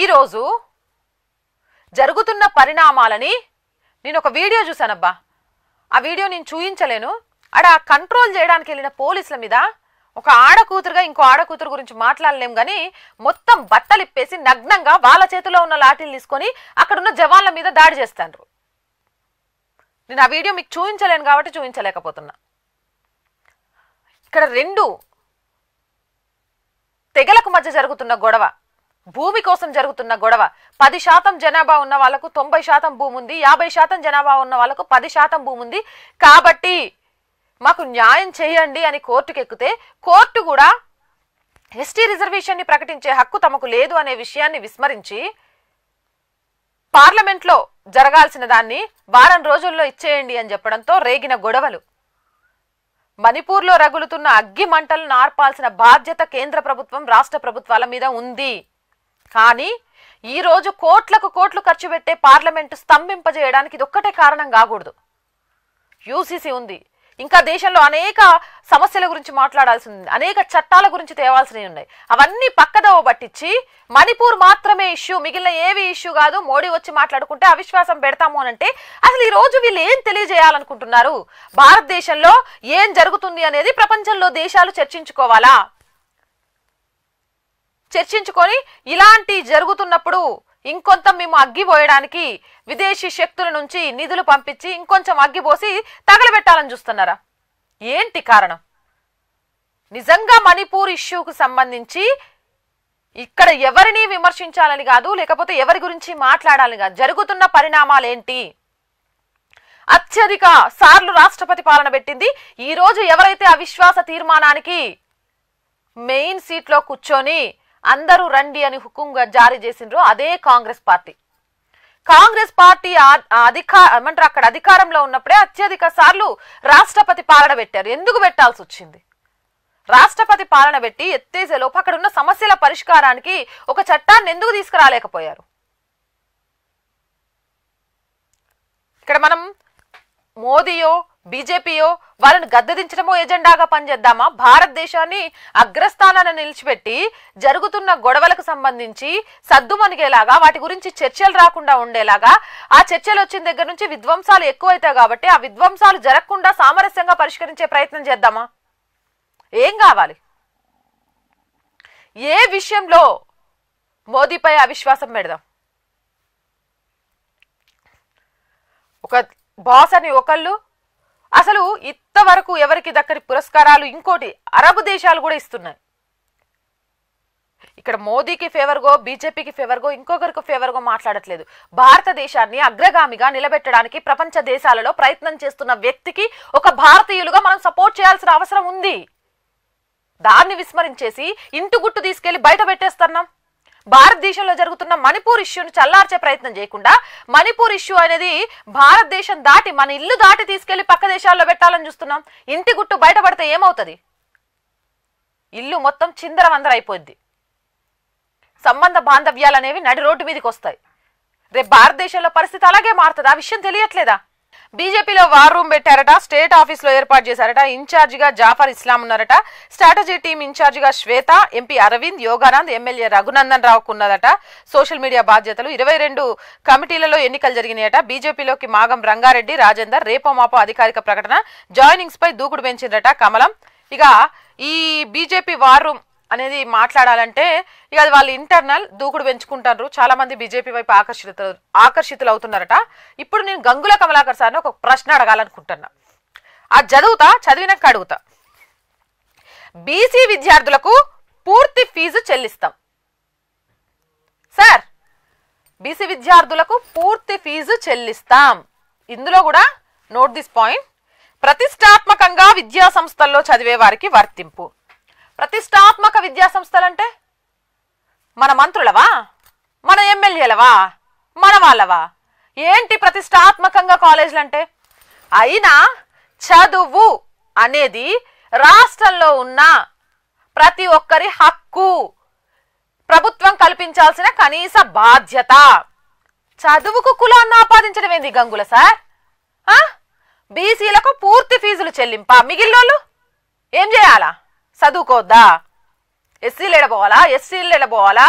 ఈరోజు జరుగుతున్న పరిణామాలని నేను ఒక వీడియో చూశానబ్బా ఆ వీడియో నేను చూయించలేను అడ కంట్రోల్ చేయడానికి వెళ్ళిన పోలీసుల మీద ఒక ఆడకూతురుగా ఇంకో ఆడకూతురు గురించి మాట్లాడలేం కానీ మొత్తం బట్టలిప్పేసి నగ్నంగా వాళ్ళ చేతిలో ఉన్న లాఠీలు తీసుకొని అక్కడున్న జవాన్ల మీద దాడి చేస్తాండ్రు నేను ఆ వీడియో మీకు చూపించలేను కాబట్టి చూపించలేకపోతున్నా ఇక్కడ రెండు తెగలకు మధ్య జరుగుతున్న గొడవ భూమి కోసం జరుగుతున్న గొడవ పది శాతం జనాభా ఉన్న వాళ్ళకు తొంభై శాతం భూమి ఉంది యాభై శాతం జనాభా ఉన్న వాళ్ళకు పది శాతం భూమి ఉంది కాబట్టి మాకు న్యాయం చేయండి అని కోర్టుకు ఎక్కితే కోర్టు కూడా ఎస్టీ రిజర్వేషన్ని ప్రకటించే హక్కు తమకు లేదు అనే విషయాన్ని విస్మరించి పార్లమెంట్లో జరగాల్సిన దాన్ని వారం రోజుల్లో ఇచ్చేయండి అని చెప్పడంతో రేగిన గొడవలు మణిపూర్లో రగులుతున్న అగ్గి మంటలు నార్పాల్సిన బాధ్యత కేంద్ర ప్రభుత్వం రాష్ట్ర ప్రభుత్వాల మీద ఉంది కానీ ఈరోజు కోట్లకు కోట్లు ఖర్చు పెట్టే పార్లమెంటు స్తంభింపజేయడానికి ఇది ఒక్కటే కారణం కాకూడదు యూసీసీ ఉంది ఇంకా దేశంలో అనేక సమస్యల గురించి మాట్లాడాల్సి ఉంది అనేక చట్టాల గురించి తేవాల్సినవి ఉన్నాయి అవన్నీ పక్కదవ పట్టించి మణిపూర్ మాత్రమే ఇష్యూ మిగిలిన ఏవి ఇష్యూ కాదు మోడీ వచ్చి మాట్లాడుకుంటే అవిశ్వాసం పెడతాము అని అంటే అసలు ఈ రోజు వీళ్ళు ఏం తెలియజేయాలనుకుంటున్నారు భారతదేశంలో ఏం జరుగుతుంది అనేది ప్రపంచంలో దేశాలు చర్చించుకోవాలా చర్చించుకొని ఇలాంటి జరుగుతున్నప్పుడు ఇంకొంత మేము అగ్గిపోయడానికి విదేశీ శక్తుల నుంచి నిధులు పంపించి ఇంకొంచెం అగ్గిపోసి తగలబెట్టాలని చూస్తున్నారా ఏంటి కారణం నిజంగా మణిపూర్ ఇష్యూకు సంబంధించి ఇక్కడ ఎవరిని విమర్శించాలని కాదు లేకపోతే ఎవరి గురించి మాట్లాడాలని కాదు జరుగుతున్న పరిణామాలేంటి అత్యధిక సార్లు రాష్ట్రపతి పాలన పెట్టింది ఈ రోజు ఎవరైతే అవిశ్వాస తీర్మానానికి మెయిన్ సీట్లో కూర్చొని అందరూ రండి అని హుకుంగా జారీ చేసిండ్రు అదే కాంగ్రెస్ పార్టీ కాంగ్రెస్ పార్టీ అధికార ఏమంటారు అక్కడ అధికారంలో ఉన్నప్పుడే అత్యధిక సార్లు రాష్ట్రపతి పాలన పెట్టారు ఎందుకు పెట్టాల్సి వచ్చింది రాష్ట్రపతి పాలన పెట్టి ఎత్తేసేలోపు అక్కడ ఉన్న సమస్యల పరిష్కారానికి ఒక చట్టాన్ని ఎందుకు తీసుకురాలేకపోయారు ఇక్కడ మనం మోదీయో బీజేపీయో వారిని గద్దదించడమో ఎజెండాగా పనిచేద్దామా భారతదేశాన్ని అగ్రస్థానాన్ని నిలిచిపెట్టి జరుగుతున్న గొడవలకు సంబంధించి సద్దుమణిగేలాగా వాటి గురించి చర్చలు రాకుండా ఉండేలాగా ఆ చర్చలు వచ్చిన దగ్గర నుంచి విధ్వంసాలు ఎక్కువైతాయి కాబట్టి ఆ విధ్వంసాలు జరగకుండా సామరస్యంగా పరిష్కరించే ప్రయత్నం చేద్దామా ఏం కావాలి ఏ విషయంలో మోదీపై అవిశ్వాసం పెడదాం ఒక బాస్ అని ఒకళ్ళు అసలు ఇంతవరకు ఎవరికి దక్కని పురస్కారాలు ఇంకోటి అరబ్ దేశాలు కూడా ఇస్తున్నాయి ఇక్కడ మోదీకి ఫేవర్గో బీజేపీకి ఫేవర్గో ఇంకొకరికి ఫేవర్గో మాట్లాడట్లేదు భారతదేశాన్ని అగ్రగామిగా నిలబెట్టడానికి ప్రపంచ దేశాలలో ప్రయత్నం చేస్తున్న వ్యక్తికి ఒక భారతీయులుగా మనం సపోర్ట్ చేయాల్సిన అవసరం ఉంది దాన్ని విస్మరించేసి ఇంటి గుట్టు తీసుకెళ్లి బయట పెట్టేస్తున్నాం భారతదేశంలో జరుగుతున్న మణిపూర్ ఇష్యూను చల్లార్చే ప్రయత్నం చేయకుండా మణిపూర్ ఇష్యూ అనేది భారతదేశం దాటి మన ఇల్లు దాటి తీసుకెళ్లి పక్క దేశాల్లో పెట్టాలని చూస్తున్నాం ఇంటి గుట్టు బయటపడితే ఏమవుతుంది ఇల్లు మొత్తం చిందరవందర సంబంధ బాంధవ్యాలు అనేవి నడి రోడ్డు మీదకి వస్తాయి రేపు భారతదేశంలో పరిస్థితి అలాగే మారుతుంది ఆ విషయం తెలియట్లేదా బీజేపీలో వార్ రూమ్ పెట్టారట స్టేట్ ఆఫీస్ లో ఏర్పాటు చేశారట ఇన్ఛార్జ్ గా జాఫర్ ఇస్లాం ఉన్నారట స్ట్రాటజీ టీం ఇన్ఛార్జ్ గా శ్వేత ఎంపీ అరవింద్ యోగానంద్ ఎమ్మెల్యే రఘునందన్ రావుకు ఉన్నదట సోషల్ మీడియా బాధ్యతలు ఇరవై రెండు కమిటీలలో ఎన్నికలు జరిగినాయట బీజేపీలోకి మాగం రంగారెడ్డి రాజేందర్ రేపో మాపో అధికారిక ప్రకటన జాయినింగ్స్ పై దూకుడు పెంచిందట కమలం ఇక ఈ బీజేపీ వార్ రూమ్ అనేది మాట్లాడాలంటే ఇక అది వాళ్ళు ఇంటర్నల్ దూకుడు పెంచుకుంటారు చాలా మంది బీజేపీ వైపు ఆకర్షిత ఆకర్షితులు అవుతున్నారట ఇప్పుడు నేను గంగుల కమలాకర్ సార్ని ఒక ప్రశ్న అడగాలనుకుంటున్నా ఆ చదువుతా చదివినాక అడుగుతా బీసీ విద్యార్థులకు పూర్తి ఫీజు చెల్లిస్తాం సార్ బీసీ విద్యార్థులకు పూర్తి ఫీజు చెల్లిస్తాం ఇందులో కూడా నోట్ దిస్ పాయింట్ ప్రతిష్టాత్మకంగా విద్యా సంస్థల్లో చదివే వారికి వర్తింపు ప్రతిష్టాత్మక విద్యాసంస్థలంటే మన మంత్రులవా మన ఎమ్మెల్యేలవా మన వాళ్ళవా ఏంటి ప్రతిష్టాత్మకంగా కాలేజీలంటే అయినా చదువు అనేది రాష్ట్రంలో ఉన్న ప్రతి ఒక్కరి హక్కు ప్రభుత్వం కల్పించాల్సిన కనీస బాధ్యత చదువుకు కులాన్ని ఆపాదించడం ఏంది గంగుల సార్ బీసీలకు పూర్తి ఫీజులు చెల్లింపా మిగిలినోళ్ళు ఏం చేయాలా చదువుకోద్దా ఎస్సీలు ఎడ పోవాలా ఎస్సీలు ఎడ పోవాలా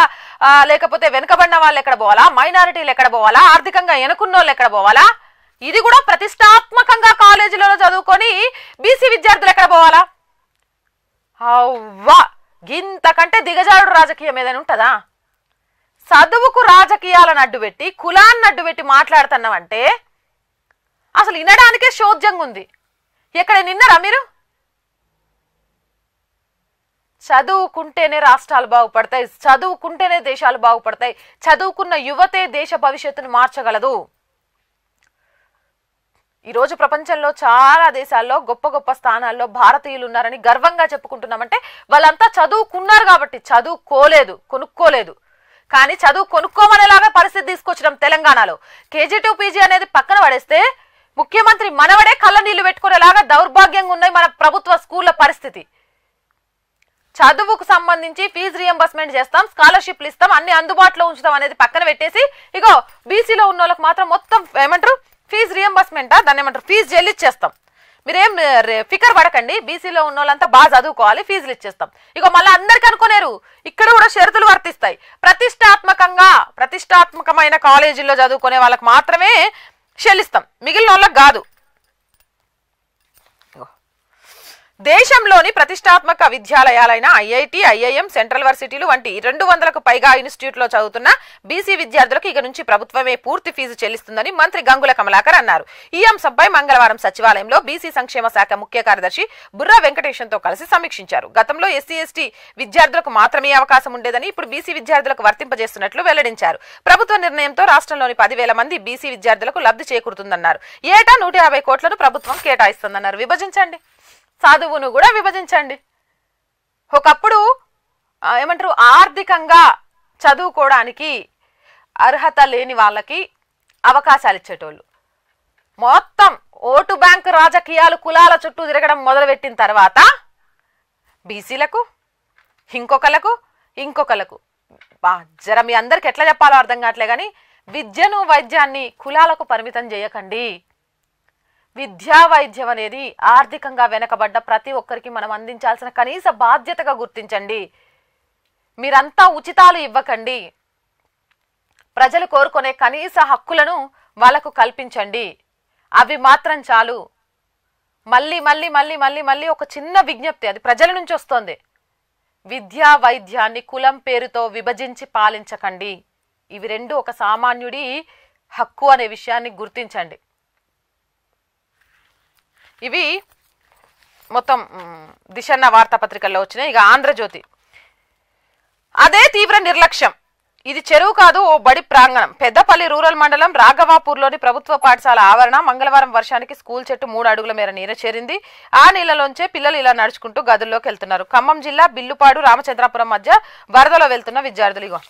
లేకపోతే వెనుకబడిన వాళ్ళు ఎక్కడ పోవాలా మైనారిటీలు ఎక్కడ పోవాలా ఆర్థికంగా ఎనుకున్న వాళ్ళు ఎక్కడ పోవాలా ఇది కూడా ప్రతిష్టాత్మకంగా కాలేజీలలో చదువుకొని బీసీ విద్యార్థులు ఎక్కడ పోవాలా అవ్వా గింతకంటే దిగజారుడు రాజకీయం ఏదైనా ఉంటుందా చదువుకు రాజకీయాలను అడ్డుపెట్టి కులాన్ని అడ్డుపెట్టి మాట్లాడుతున్నామంటే అసలు వినడానికే శోధ్యంగా ఉంది ఎక్కడ నిన్నరా మీరు చదువుకుంటేనే రాష్ట్రాలు బాగుపడతాయి చదువుకుంటేనే దేశాలు బాగుపడతాయి చదువుకున్న యువతే దేశ భవిష్యత్తును మార్చగలదు ఈరోజు ప్రపంచంలో చాలా దేశాల్లో గొప్ప గొప్ప స్థానాల్లో భారతీయులు ఉన్నారని గర్వంగా చెప్పుకుంటున్నామంటే వాళ్ళంతా చదువుకున్నారు కాబట్టి చదువుకోలేదు కొనుక్కోలేదు కానీ చదువు కొనుక్కోమనేలాగా పరిస్థితి తీసుకొచ్చడం తెలంగాణలో కేజీ టూ పీజీ అనేది పక్కన పడేస్తే ముఖ్యమంత్రి మనవడే కళ్ళ నీళ్లు పెట్టుకునేలాగా దౌర్భాగ్యంగా ఉన్నాయి మన ప్రభుత్వ స్కూళ్ళ పరిస్థితి చదువుకు సంబంధించి ఫీజు రియంబర్స్మెంట్ చేస్తాం స్కాలర్షిప్లు ఇస్తాం అన్ని అందుబాటులో ఉంచుతాం అనేది పక్కన పెట్టేసి ఇగో బీసీలో ఉన్న వాళ్ళకి మాత్రం మొత్తం ఏమంటారు ఫీజు రియంబర్స్మెంటా దాన్ని ఏమంటారు ఫీజు చెల్లిచ్చేస్తాం మీరేం ఫికర్ పడకండి బీసీలో ఉన్న వాళ్ళంతా బాగా చదువుకోవాలి ఫీజులు ఇచ్చేస్తాం ఇక మళ్ళీ అందరికీ అనుకునేరు ఇక్కడ కూడా షరతులు వర్తిస్తాయి ప్రతిష్టాత్మకంగా ప్రతిష్టాత్మకమైన కాలేజీల్లో చదువుకునే వాళ్ళకి మాత్రమే చెల్లిస్తాం మిగిలిన వాళ్ళకి కాదు దేశంలోని ప్రతిష్టాత్మక విద్యాలయాలైన ఐఐటి ఐఐఎం సెంట్రల్ వర్సిటీలు వంటి రెండు వందలకు పైగా ఇన్స్టిట్యూట్లో చదువుతున్న బీసీ విద్యార్థులకు ఇక నుంచి ప్రభుత్వమే పూర్తి ఫీజు చెల్లిస్తుందని మంత్రి గంగుల కమలాకర్ అన్నారు ఈ అంశంపై మంగళవారం సచివాలయంలో బీసీ సంక్షేమ శాఖ ముఖ్య కార్యదర్శి బుర్రా వెంకటేశంతో కలిసి సమీక్షించారు గతంలో ఎస్సీ ఎస్టీ విద్యార్థులకు మాత్రమే అవకాశం ఉండేదని ఇప్పుడు బీసీ విద్యార్థులకు వర్తింపజేస్తున్నట్లు వెల్లడించారు ప్రభుత్వ నిర్ణయంతో రాష్ట్రంలోని పదివేల మంది బీసీ విద్యార్థులకు లబ్ధి చేకూరుతుందన్నారు ఏటా నూట యాభై కోట్లను ప్రభుత్వం కేటాయిస్తుందన్నారు విభజించండి చదువును కూడా విభజించండి ఒకప్పుడు ఏమంటారు ఆర్థికంగా చదువుకోవడానికి అర్హత లేని వాళ్ళకి అవకాశాలు ఇచ్చేటోళ్ళు మొత్తం ఓటు బ్యాంకు రాజకీయాలు కులాల చుట్టూ తిరగడం మొదలుపెట్టిన తర్వాత బీసీలకు ఇంకొకలకు ఇంకొకలకు జర మీ అందరికి ఎట్లా చెప్పాలో అర్థం కావట్లే కానీ విద్యను వైద్యాన్ని కులాలకు పరిమితం చేయకండి విద్యా వైద్యం అనేది ఆర్థికంగా వెనకబడ్డ ప్రతి ఒక్కరికి మనం అందించాల్సిన కనీస బాధ్యతగా గుర్తించండి మీరంతా ఉచితాలు ఇవ్వకండి ప్రజలు కోరుకునే కనీస హక్కులను వాళ్లకు కల్పించండి అవి మాత్రం చాలు మళ్ళీ మళ్ళీ మళ్ళీ మళ్ళీ మళ్ళీ ఒక చిన్న విజ్ఞప్తి అది ప్రజల నుంచి వస్తోంది విద్యా వైద్యాన్ని కులం పేరుతో విభజించి పాలించకండి ఇవి రెండు ఒక సామాన్యుడి హక్కు అనే విషయాన్ని గుర్తించండి ఇవి మొత్తం దిశన్న వార్తాపత్రికల్లో వచ్చినాయి ఇక ఆంధ్రజ్యోతి అదే తీవ్ర నిర్లక్ష్యం ఇది చెరువు కాదు ఓ బడి ప్రాంగణం పెద్దపల్లి రూరల్ మండలం రాఘవాపూర్లోని ప్రభుత్వ పాఠశాల ఆవరణ మంగళవారం వర్షానికి స్కూల్ చెట్టు మూడు అడుగుల మేర నీర చేరింది ఆ నీళ్లలోంచే పిల్లలు ఇలా నడుచుకుంటూ గదుల్లోకి వెళ్తున్నారు ఖమ్మం జిల్లా బిల్లుపాడు రామచంద్రాపురం మధ్య వరదలో వెళ్తున్న విద్యార్థులు ఇగో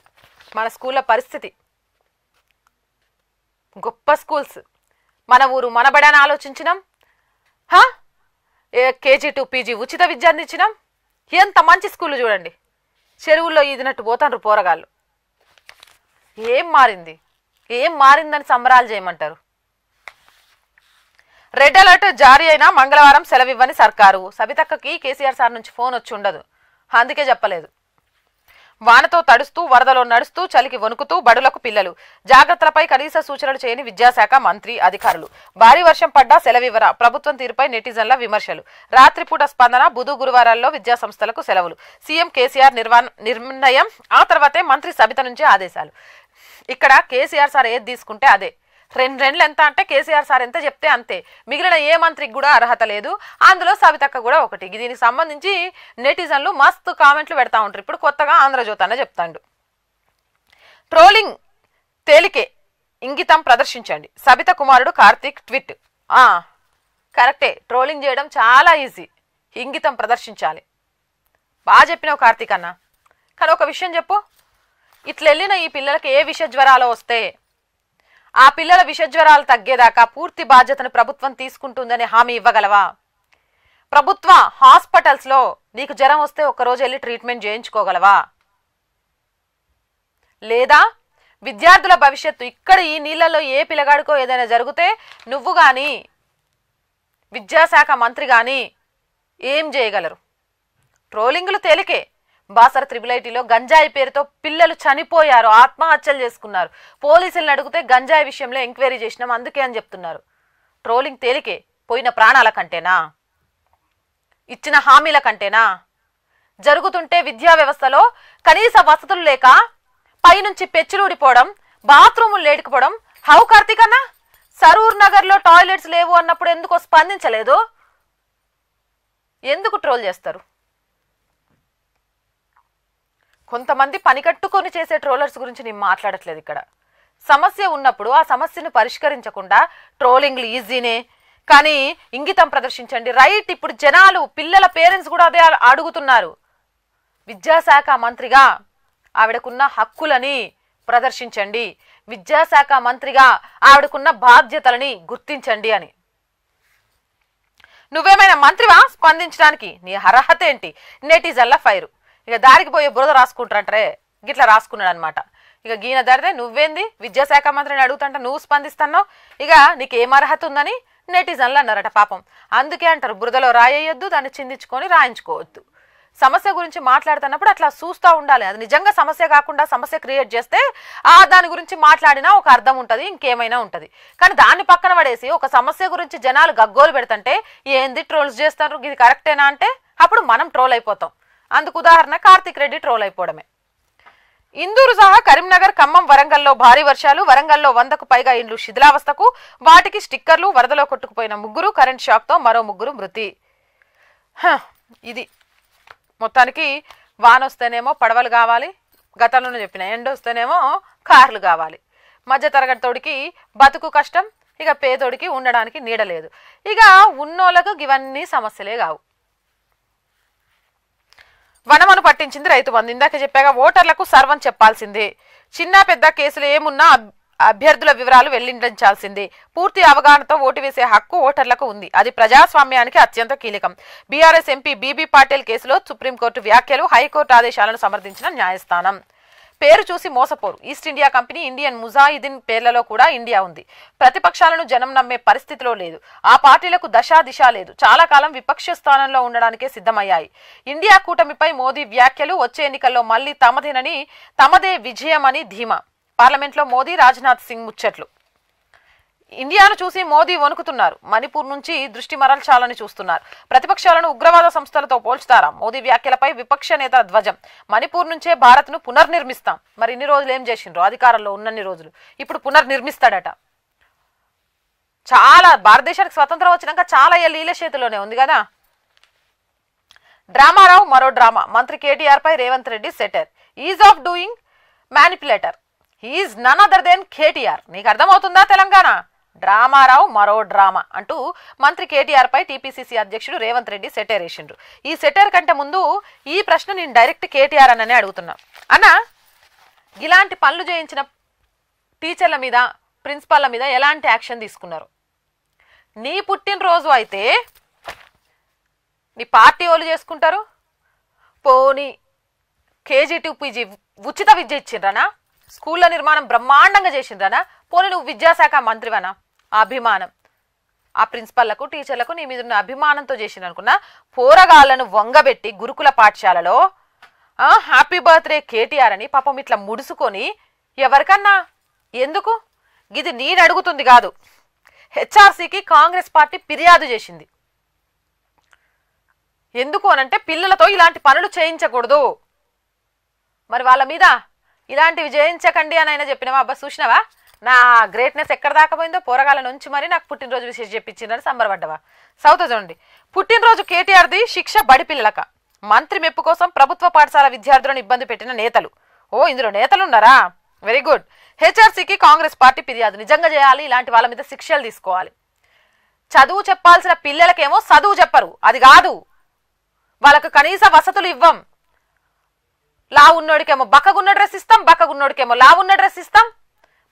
మన స్కూళ్ళ పరిస్థితి గొప్ప స్కూల్స్ మన ఊరు బడని ఆలోచించినాం ఏ కేజీ టు పీజీ ఉచిత విద్య అందించినాం ఎంత మంచి స్కూల్ చూడండి చెరువుల్లో ఈదినట్టు పోతాండ్రు పోరగాళ్ళు ఏం మారింది ఏం మారిందని సంబరాలు చేయమంటారు రెడ్ అలర్ట్ జారీ అయినా మంగళవారం సెలవివ్వని సర్కారు సబితక్కకి కేసీఆర్ సార్ నుంచి ఫోన్ వచ్చి ఉండదు అందుకే చెప్పలేదు వానతో తడుస్తూ వరదలో నడుస్తూ చలికి వణుకుతూ బడులకు పిల్లలు జాగ్రత్తలపై కనీస సూచనలు చేయని విద్యాశాఖ మంత్రి అధికారులు భారీ వర్షం పడ్డా సెలవివర ప్రభుత్వం తీరుపై నెటిజన్ల విమర్శలు రాత్రిపూట స్పందన బుధు గురువారాల్లో విద్యా సంస్థలకు సెలవులు సీఎం కేసీఆర్ నిర్ణయం ఆ తర్వాతే మంత్రి సబిత నుంచి ఆదేశాలు ఇక్కడ కేసీఆర్ సార్ ఏది తీసుకుంటే అదే రెండు రెండ్లు ఎంత అంటే కేసీఆర్ సార్ ఎంత చెప్తే అంతే మిగిలిన ఏ మంత్రికి కూడా అర్హత లేదు అందులో సవితక్క కూడా ఒకటి దీనికి సంబంధించి నెటిజన్లు మస్తు కామెంట్లు పెడతా ఉంటారు ఇప్పుడు కొత్తగా ఆంధ్రజ్యోతి అన్న చెప్తాండు ట్రోలింగ్ తేలికే ఇంగితం ప్రదర్శించండి సబిత కుమారుడు కార్తీక్ ట్విట్ కరెక్టే ట్రోలింగ్ చేయడం చాలా ఈజీ ఇంగితం ప్రదర్శించాలి బాగా చెప్పినావు కార్తీక్ అన్న కానీ ఒక విషయం చెప్పు ఇట్లా వెళ్ళిన ఈ పిల్లలకి ఏ విష జ్వరాలు వస్తే ఆ పిల్లల విషజ్వరాలు తగ్గేదాకా పూర్తి బాధ్యతను ప్రభుత్వం తీసుకుంటుందని హామీ ఇవ్వగలవా ప్రభుత్వ హాస్పిటల్స్లో నీకు జ్వరం వస్తే ఒక్కరోజు వెళ్ళి ట్రీట్మెంట్ చేయించుకోగలవా లేదా విద్యార్థుల భవిష్యత్తు ఇక్కడ ఈ నీళ్లలో ఏ పిల్లగాడికో ఏదైనా జరిగితే నువ్వు కానీ విద్యాశాఖ మంత్రి కానీ ఏం చేయగలరు ట్రోలింగులు తేలికే బాసర త్రిబులైటీలో గంజాయి పేరుతో పిల్లలు చనిపోయారు ఆత్మహత్యలు చేసుకున్నారు పోలీసులను అడిగితే గంజాయి విషయంలో ఎంక్వైరీ చేసినాం అందుకే అని చెప్తున్నారు ట్రోలింగ్ తేలికే పోయిన ప్రాణాల కంటేనా ఇచ్చిన హామీల కంటేనా జరుగుతుంటే విద్యా వ్యవస్థలో కనీస వసతులు లేక పైనుంచి పెచ్చులుడిపోవడం బాత్రూములు లేడుకుపోవడం హౌ కార్తీక్ సరూర్ నగర్లో టాయిలెట్స్ లేవు అన్నప్పుడు ఎందుకో స్పందించలేదు ఎందుకు ట్రోల్ చేస్తారు కొంతమంది పనికట్టుకొని చేసే ట్రోలర్స్ గురించి నేను మాట్లాడట్లేదు ఇక్కడ సమస్య ఉన్నప్పుడు ఆ సమస్యను పరిష్కరించకుండా ట్రోలింగ్లు ఈజీనే కానీ ఇంగితం ప్రదర్శించండి రైట్ ఇప్పుడు జనాలు పిల్లల పేరెంట్స్ కూడా అదే అడుగుతున్నారు విద్యాశాఖ మంత్రిగా ఆవిడకున్న హక్కులని ప్రదర్శించండి విద్యాశాఖ మంత్రిగా ఆవిడకున్న బాధ్యతలని గుర్తించండి అని నువ్వేమైనా మంత్రివా స్పందించడానికి నీ అర్హత ఏంటి నెటిజన్ల ఫైరు ఇక దారికి పోయే బురద రాసుకుంటారంటే గిట్లా రాసుకున్నాడు అనమాట ఇక గీన దరిదే నువ్వేంది విద్యాశాఖ మంత్రిని అడుగుతంట నువ్వు స్పందిస్తున్నావు ఇక నీకు ఏం అర్హత ఉందని నెటిజన్లు అన్నారట పాపం అందుకే అంటారు బురదలో రాయేయొద్దు దాన్ని చిందించుకొని రాయించుకోవద్దు సమస్య గురించి మాట్లాడుతున్నప్పుడు అట్లా చూస్తూ ఉండాలి అది నిజంగా సమస్య కాకుండా సమస్య క్రియేట్ చేస్తే ఆ దాని గురించి మాట్లాడినా ఒక అర్థం ఉంటుంది ఇంకేమైనా ఉంటుంది కానీ దాన్ని పక్కన పడేసి ఒక సమస్య గురించి జనాలు గగ్గోలు పెడుతుంటే ఏంది ట్రోల్స్ చేస్తారు ఇది కరెక్టేనా అంటే అప్పుడు మనం ట్రోల్ అయిపోతాం అందుకు ఉదాహరణ కార్తీక్ రెడ్డి ట్రోల్ అయిపోవడమే ఇందూరు సహా కరీంనగర్ ఖమ్మం వరంగల్లో భారీ వర్షాలు వరంగల్లో వందకు పైగా ఇండ్లు శిథిలావస్థకు వాటికి స్టిక్కర్లు వరదలో కొట్టుకుపోయిన ముగ్గురు కరెంట్ షాక్తో మరో ముగ్గురు మృతి ఇది మొత్తానికి వాన వస్తేనేమో పడవలు కావాలి గతంలోనే చెప్పిన ఎండ వస్తేనేమో కార్లు కావాలి మధ్య తరగతితోడికి బతుకు కష్టం ఇక పేదోడికి ఉండడానికి నీడలేదు ఇక ఉన్నోళ్ళకు ఇవన్నీ సమస్యలే కావు వనమను పట్టించింది రైతు బంధు ఇందాక చెప్పాక ఓటర్లకు సర్వం చెప్పాల్సిందే చిన్న పెద్ద కేసులు ఏమున్నా అభ్యర్థుల వివరాలు వెల్లించాల్సింది పూర్తి అవగాహనతో ఓటు వేసే హక్కు ఓటర్లకు ఉంది అది ప్రజాస్వామ్యానికి అత్యంత కీలకం బీఆర్ఎస్ ఎంపీ బీబీ పాటిల్ కేసులో సుప్రీంకోర్టు వ్యాఖ్యలు హైకోర్టు ఆదేశాలను సమర్థించిన న్యాయస్థానం పేరు చూసి మోసపోరు east India company Indian Mujahideen పేర్లలో కూడా ఇండియా ఉంది ప్రతిపక్షాలను జనం నమ్మే పరిస్థితిలో లేదు ఆ పార్టీలకు దశా దిశ లేదు చాలా కాలం విపక్ష స్థానంలో ఉండడానికే సిద్ధమయ్యాయి ఇండియా కూటమిపై మోదీ వ్యాఖ్యలు వచ్చే ఎన్నికల్లో మళ్లీ తమదేనని తమదే విజయమని ధీమా పార్లమెంట్లో మోదీ రాజ్నాథ్ సింగ్ ముచ్చట్లు ఇండియాను చూసి మోదీ వణుకుతున్నారు మణిపూర్ నుంచి దృష్టి మరల్చాలని చూస్తున్నారు ప్రతిపక్షాలను ఉగ్రవాద సంస్థలతో పోల్చుతారా మోదీ వ్యాఖ్యలపై విపక్ష నేత ధ్వజం మణిపూర్ నుంచే భారత్ ను పునర్నిర్మిస్తాం మరి ఇన్ని రోజులు ఏం చేసిండ్రు అధికారంలో ఉన్నన్ని రోజులు ఇప్పుడు పునర్నిర్మిస్తాడట చాలా భారతదేశానికి స్వతంత్రం వచ్చినాక చాలా ఏళ్ళ చేతిలోనే ఉంది కదా డ్రామారావు మరో డ్రామా మంత్రి కేటీఆర్ పై రేవంత్ రెడ్డి సెటర్ ease of doing manipulator is none other than KTR నీకు అర్థమవుతుందా తెలంగాణ డ్రామారావు మరో డ్రామా అంటూ మంత్రి కేటీఆర్ పై టీపీసీసీ అధ్యక్షుడు రేవంత్ రెడ్డి సెటైర్ వేసిండ్రు ఈ సెటైర్ కంటే ముందు ఈ ప్రశ్న నేను డైరెక్ట్ కేటీఆర్ అని అడుగుతున్నా అన్న ఇలాంటి పనులు చేయించిన టీచర్ల మీద ప్రిన్సిపాల్ల మీద ఎలాంటి యాక్షన్ తీసుకున్నారు నీ పుట్టినరోజు అయితే నీ పార్టీ వాళ్ళు చేసుకుంటారు పోనీ పీజీ ఉచిత విద్య ఇచ్చిండ్రనా స్కూళ్ళ నిర్మాణం బ్రహ్మాండంగా చేసిండ్రనా పోనీ నువ్వు విద్యాశాఖ మంత్రివనా అభిమానం ఆ ప్రిన్సిపల్లకు టీచర్లకు నీ మీద ఉన్న అభిమానంతో చేసిన అనుకున్నా పోరగాళ్లను వంగబెట్టి గురుకుల పాఠశాలలో హ్యాపీ బర్త్డే కేటీఆర్ అని పాపం ఇట్లా ముడుసుకొని ఎవరికన్నా ఎందుకు ఇది నేను అడుగుతుంది కాదు హెచ్ఆర్సీకి కాంగ్రెస్ పార్టీ ఫిర్యాదు చేసింది ఎందుకు అనంటే పిల్లలతో ఇలాంటి పనులు చేయించకూడదు మరి వాళ్ళ మీద ఇలాంటివి చేయించకండి అని ఆయన చెప్పినవా అబ్బా చూసినవా నా గ్రేట్నెస్ ఎక్కడ దాకపోయిందో పోరగాల నుంచి మరి నాకు పుట్టినరోజు విశేష చెప్పించిందని సంబరపడ్డవా సౌత్ చూడండి పుట్టినరోజు కేటీఆర్ది శిక్ష పిల్లలక మంత్రి మెప్పు కోసం ప్రభుత్వ పాఠశాల విద్యార్థులను ఇబ్బంది పెట్టిన నేతలు ఓ ఇందులో నేతలున్నారా వెరీ గుడ్ హెచ్ఆర్సీకి కాంగ్రెస్ పార్టీ ఫిర్యాదు నిజంగా చేయాలి ఇలాంటి వాళ్ళ మీద శిక్షలు తీసుకోవాలి చదువు చెప్పాల్సిన పిల్లలకేమో చదువు చెప్పరు అది కాదు వాళ్ళకు కనీస వసతులు ఇవ్వం లావు ఉన్నోడికేమో బక్కగున్న డ్రెస్ ఇస్తాం బక్కగున్నోడికేమో లావు ఉన్న డ్రెస్ ఇస్తాం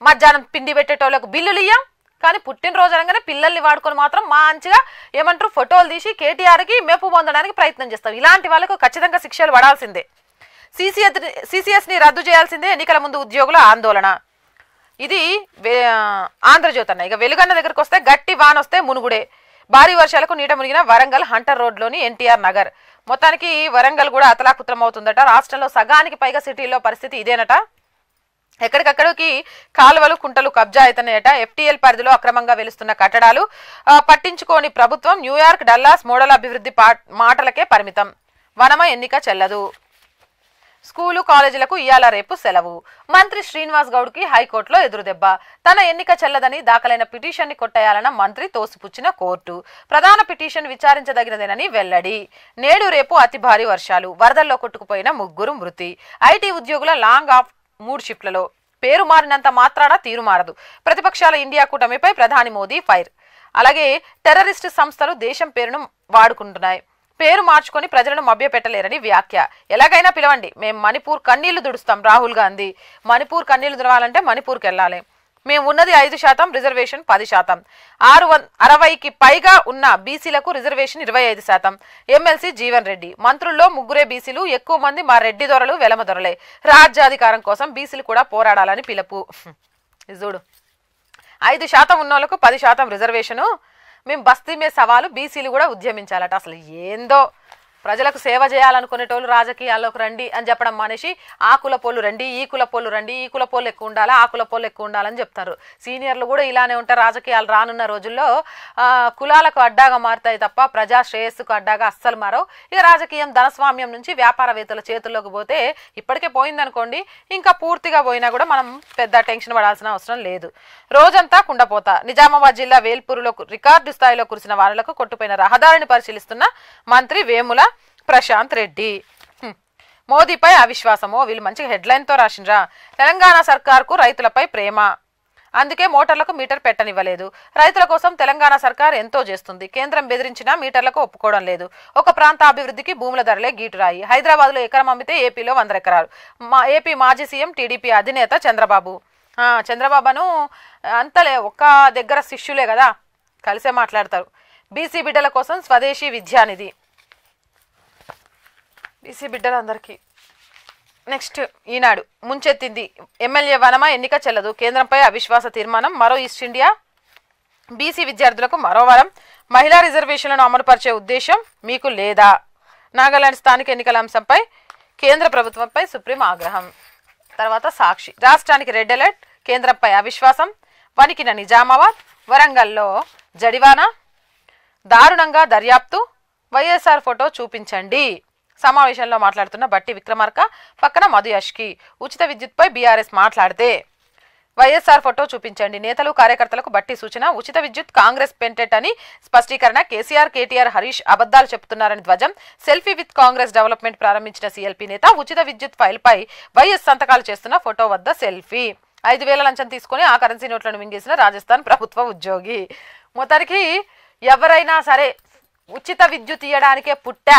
మధ్యాహ్నం పిండి పెట్టేటోళ్ళకు బిల్లులు ఇయ్యాం కానీ పుట్టినరోజు అనగానే పిల్లల్ని వాడుకొని మాత్రం మంచిగా ఏమంటారు ఫోటోలు తీసి కేటీఆర్కి మెప్పు పొందడానికి ప్రయత్నం చేస్తాం ఇలాంటి వాళ్ళకు ఖచ్చితంగా శిక్షలు పడాల్సిందే సిసిఎస్ సిసిఎస్ని రద్దు చేయాల్సిందే ఎన్నికల ముందు ఉద్యోగుల ఆందోళన ఇది ఆంధ్రజ్యోతి అన్న ఇక వెలుగన్న దగ్గరకు వస్తే గట్టి వాన్ వస్తే మునుగుడే భారీ వర్షాలకు నీట మునిగిన వరంగల్ హంటర్ రోడ్లోని ఎన్టీఆర్ నగర్ మొత్తానికి వరంగల్ కూడా అతలాకుత్రం అవుతుందట రాష్ట్రంలో సగానికి పైగా సిటీల్లో పరిస్థితి ఇదేనట ఎక్కడికక్కడికి కాలువలు కుంటలు కబ్జా అవుతున్నాయట ఎఫ్టీఎల్ పరిధిలో అక్రమంగా వెలుస్తున్న కట్టడాలు పట్టించుకోని ప్రభుత్వం న్యూయార్క్ డల్లాస్ మోడల్ అభివృద్ధి మాటలకే పరిమితం వనమ ఎన్నిక చెల్లదు స్కూలు కాలేజీలకు ఇయాల రేపు సెలవు మంత్రి శ్రీనివాస్ గౌడ్కి హైకోర్టులో ఎదురుదెబ్బ తన ఎన్నిక చెల్లదని దాఖలైన పిటిషన్ని కొట్టేయాలన్న మంత్రి తోసిపుచ్చిన కోర్టు ప్రధాన పిటిషన్ విచారించదగినదేనని వెల్లడి నేడు రేపు అతి భారీ వర్షాలు వరదల్లో కొట్టుకుపోయిన ముగ్గురు మృతి ఐటీ ఉద్యోగుల లాంగ్ ఆఫ్ మూడు షిఫ్ట్లలో పేరు మారినంత మాత్రాన తీరు మారదు ప్రతిపక్షాల ఇండియా కూటమిపై ప్రధాని మోదీ ఫైర్ అలాగే టెర్రరిస్ట్ సంస్థలు దేశం పేరును వాడుకుంటున్నాయి పేరు మార్చుకొని ప్రజలను మభ్యపెట్టలేరని వ్యాఖ్య ఎలాగైనా పిలవండి మేము మణిపూర్ కన్నీళ్లు దుడుస్తాం రాహుల్ గాంధీ మణిపూర్ కన్నీళ్లు దుడవాలంటే మణిపూర్కి వెళ్ళాలి మేము ఉన్నది ఐదు శాతం రిజర్వేషన్ పది శాతం ఆరు అరవైకి పైగా ఉన్న బీసీలకు రిజర్వేషన్ ఇరవై ఐదు శాతం ఎమ్మెల్సీ జీవన్ రెడ్డి మంత్రుల్లో ముగ్గురే బీసీలు ఎక్కువ మంది మా రెడ్డి దొరలు వెలమ దొరలే రాజ్యాధికారం కోసం బీసీలు కూడా పోరాడాలని పిలుపు చూడు ఐదు శాతం ఉన్న వాళ్ళకు పది శాతం రిజర్వేషను మేము బస్తీ మీద సవాలు బీసీలు కూడా ఉద్యమించాలట అసలు ఏందో ప్రజలకు సేవ చేయాలనుకునేటోళ్ళు రాజకీయాల్లోకి రండి అని చెప్పడం మనిషి ఆ పోలు రండి ఈ పోలు రండి ఈ పోలు ఎక్కువ ఉండాలి ఆ పోలు ఎక్కువ ఉండాలని చెప్తారు సీనియర్లు కూడా ఇలానే ఉంటారు రాజకీయాలు రానున్న రోజుల్లో కులాలకు అడ్డాగా మారుతాయి తప్ప ప్రజా శ్రేయస్సుకు అడ్డాగా అస్సలు మారవు ఇక రాజకీయం ధనస్వామ్యం నుంచి వ్యాపారవేత్తల చేతుల్లోకి పోతే ఇప్పటికే పోయిందనుకోండి ఇంకా పూర్తిగా పోయినా కూడా మనం పెద్ద టెన్షన్ పడాల్సిన అవసరం లేదు రోజంతా కుండపోత నిజామాబాద్ జిల్లా వేల్పూరులో రికార్డు స్థాయిలో కురిసిన వారులకు కొట్టుపోయిన రహదారిని పరిశీలిస్తున్న మంత్రి వేముల ప్రశాంత్ రెడ్డి మోదీపై అవిశ్వాసమో వీళ్ళు మంచిగా హెడ్లైన్తో రాసిండ్రా తెలంగాణ సర్కార్కు రైతులపై ప్రేమ అందుకే మోటార్లకు మీటర్ పెట్టనివ్వలేదు రైతుల కోసం తెలంగాణ సర్కార్ ఎంతో చేస్తుంది కేంద్రం బెదిరించినా మీటర్లకు ఒప్పుకోవడం లేదు ఒక ప్రాంత అభివృద్ధికి భూముల ధరలే గీటురాయి హైదరాబాద్లో ఎకరం అమ్మితే ఏపీలో వంద ఎకరాలు మా ఏపీ మాజీ సీఎం టీడీపీ అధినేత చంద్రబాబు చంద్రబాబును అంతలే ఒక్క దగ్గర శిష్యులే కదా కలిసే మాట్లాడతారు బీసీ బిడ్డల కోసం స్వదేశీ విద్యానిధి బీసీ బిడ్డలందరికీ నెక్స్ట్ ఈనాడు ముంచెత్తింది ఎమ్మెల్యే వనమ ఎన్నిక చెల్లదు కేంద్రంపై అవిశ్వాస తీర్మానం మరో ఈస్ట్ ఇండియా బీసీ విద్యార్థులకు మరో వరం మహిళా రిజర్వేషన్లను అమలుపరిచే ఉద్దేశం మీకు లేదా నాగాలాండ్ స్థానిక ఎన్నికల అంశంపై కేంద్ర ప్రభుత్వంపై సుప్రీం ఆగ్రహం తర్వాత సాక్షి రాష్ట్రానికి రెడ్ అలర్ట్ కేంద్రంపై అవిశ్వాసం వణికిన నిజామాబాద్ వరంగల్లో జడివానా దారుణంగా దర్యాప్తు వైఎస్ఆర్ ఫోటో చూపించండి సమావేశంలో మాట్లాడుతున్న బట్టి విక్రమార్క పక్కన మధు యష్కి ఉచిత విద్యుత్పై బీఆర్ఎస్ మాట్లాడితే వైఎస్ఆర్ ఫోటో చూపించండి నేతలు కార్యకర్తలకు బట్టి సూచన ఉచిత విద్యుత్ కాంగ్రెస్ పెంటెట్ అని స్పష్టీకరణ కేసీఆర్ కేటీఆర్ హరీష్ అబద్దాలు చెబుతున్నారని ధ్వజం సెల్ఫీ విత్ కాంగ్రెస్ డెవలప్మెంట్ ప్రారంభించిన సీఎల్పీ నేత ఉచిత విద్యుత్ ఫైల్పై వైఎస్ సంతకాలు చేస్తున్న ఫోటో వద్ద సెల్ఫీ ఐదు వేల లంచం తీసుకుని ఆ కరెన్సీ నోట్లను మింగేసిన రాజస్థాన్ ప్రభుత్వ ఉద్యోగి మొత్తానికి ఎవరైనా సరే ఉచిత విద్యుత్ ఇవ్వడానికే పుట్టా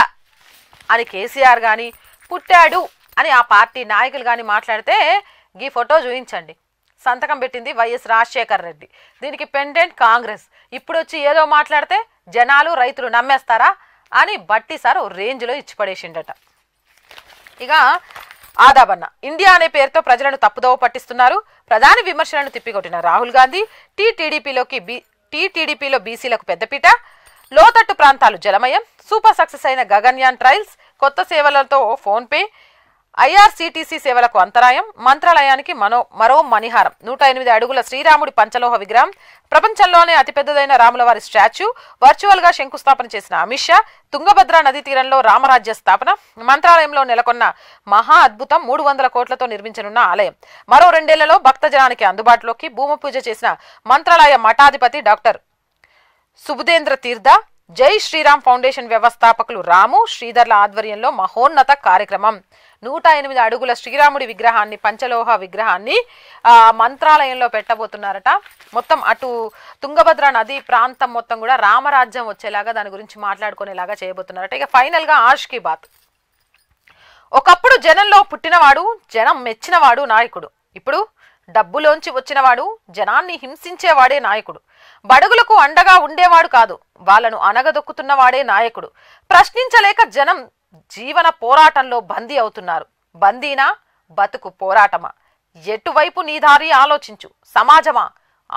అని కేసీఆర్ కానీ పుట్టాడు అని ఆ పార్టీ నాయకులు కానీ మాట్లాడితే ఈ ఫోటో చూపించండి సంతకం పెట్టింది వైఎస్ రాజశేఖర్ రెడ్డి దీనికి పెండెంట్ కాంగ్రెస్ ఇప్పుడు వచ్చి ఏదో మాట్లాడితే జనాలు రైతులు నమ్మేస్తారా అని బట్టి సార్ ఓ రేంజ్లో ఇచ్చిపడేసిండట ఇక ఆదాబన్న ఇండియా అనే పేరుతో ప్రజలను తప్పుదోవ పట్టిస్తున్నారు ప్రధాని విమర్శలను తిప్పికొట్టిన రాహుల్ గాంధీ టీటీడీపీలోకి బీ టీటీడీపీలో బీసీలకు పెద్దపీట లోతట్టు ప్రాంతాలు జలమయం సూపర్ సక్సెస్ అయిన గగన్యాన్ ట్రయల్స్ కొత్త సేవలతో ఫోన్పే ఐఆర్సీటీసీ సేవలకు అంతరాయం మంత్రాలయానికి మనో మరో మణిహారం నూట ఎనిమిది అడుగుల శ్రీరాముడి పంచలోహ విగ్రహం ప్రపంచంలోనే అతిపెద్దదైన రాములవారి స్టాచ్యూ వర్చువల్గా శంకుస్థాపన చేసిన అమిత్ షా తుంగభద్ర నదీ తీరంలో రామరాజ్య స్థాపన మంత్రాలయంలో నెలకొన్న మహా అద్భుతం మూడు వందల కోట్లతో నిర్మించనున్న ఆలయం మరో రెండేళ్లలో భక్తజనానికి అందుబాటులోకి భూమి పూజ చేసిన మంత్రాలయ మఠాధిపతి డాక్టర్ సుబుదేంద్ర తీర్థ జై శ్రీరామ్ ఫౌండేషన్ వ్యవస్థాపకులు రాము శ్రీధర్ల ఆధ్వర్యంలో మహోన్నత కార్యక్రమం నూట ఎనిమిది అడుగుల శ్రీరాముడి విగ్రహాన్ని పంచలోహ విగ్రహాన్ని మంత్రాలయంలో పెట్టబోతున్నారట మొత్తం అటు తుంగభద్ర నది ప్రాంతం మొత్తం కూడా రామరాజ్యం వచ్చేలాగా దాని గురించి మాట్లాడుకునేలాగా చేయబోతున్నారట ఇక ఫైనల్గా ఆష్ కి బాత్ ఒకప్పుడు జనంలో పుట్టినవాడు జనం మెచ్చినవాడు నాయకుడు ఇప్పుడు డబ్బులోంచి వచ్చినవాడు జనాన్ని హింసించేవాడే నాయకుడు బడుగులకు అండగా ఉండేవాడు కాదు వాళ్లను అనగదొక్కుతున్నవాడే నాయకుడు ప్రశ్నించలేక జనం జీవన పోరాటంలో బందీ అవుతున్నారు బందీనా బతుకు పోరాటమా ఎటువైపు నీధారి ఆలోచించు సమాజమా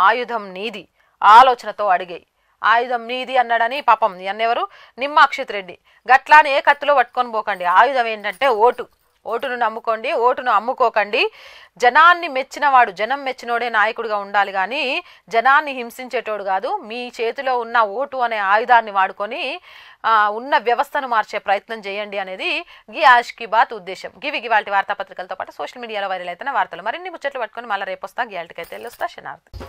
ఆయుధం నీది ఆలోచనతో అడిగాయి ఆయుధం నీది అన్నాడని పాపం అన్నెవరు నిమ్మాక్షిత్ రెడ్డి గట్లానే కత్తులో కత్తిలో పట్టుకొని పోకండి ఆయుధం ఏంటంటే ఓటు ఓటును నమ్ముకోండి ఓటును అమ్ముకోకండి జనాన్ని మెచ్చినవాడు జనం మెచ్చినోడే నాయకుడిగా ఉండాలి కానీ జనాన్ని హింసించేటోడు కాదు మీ చేతిలో ఉన్న ఓటు అనే ఆయుధాన్ని వాడుకొని ఉన్న వ్యవస్థను మార్చే ప్రయత్నం చేయండి అనేది గి ఆష్ కి బాత్ ఉద్దేశం గివి గివాల్టి వార్తాపత్రికలతో పాటు సోషల్ మీడియాలో వైరల్ అయితే వార్తలు మరిన్ని ముచ్చట్లు పట్టుకొని మళ్ళీ రేపు వస్తా గియాల్టికైతే తెలుస్తా శనార్థి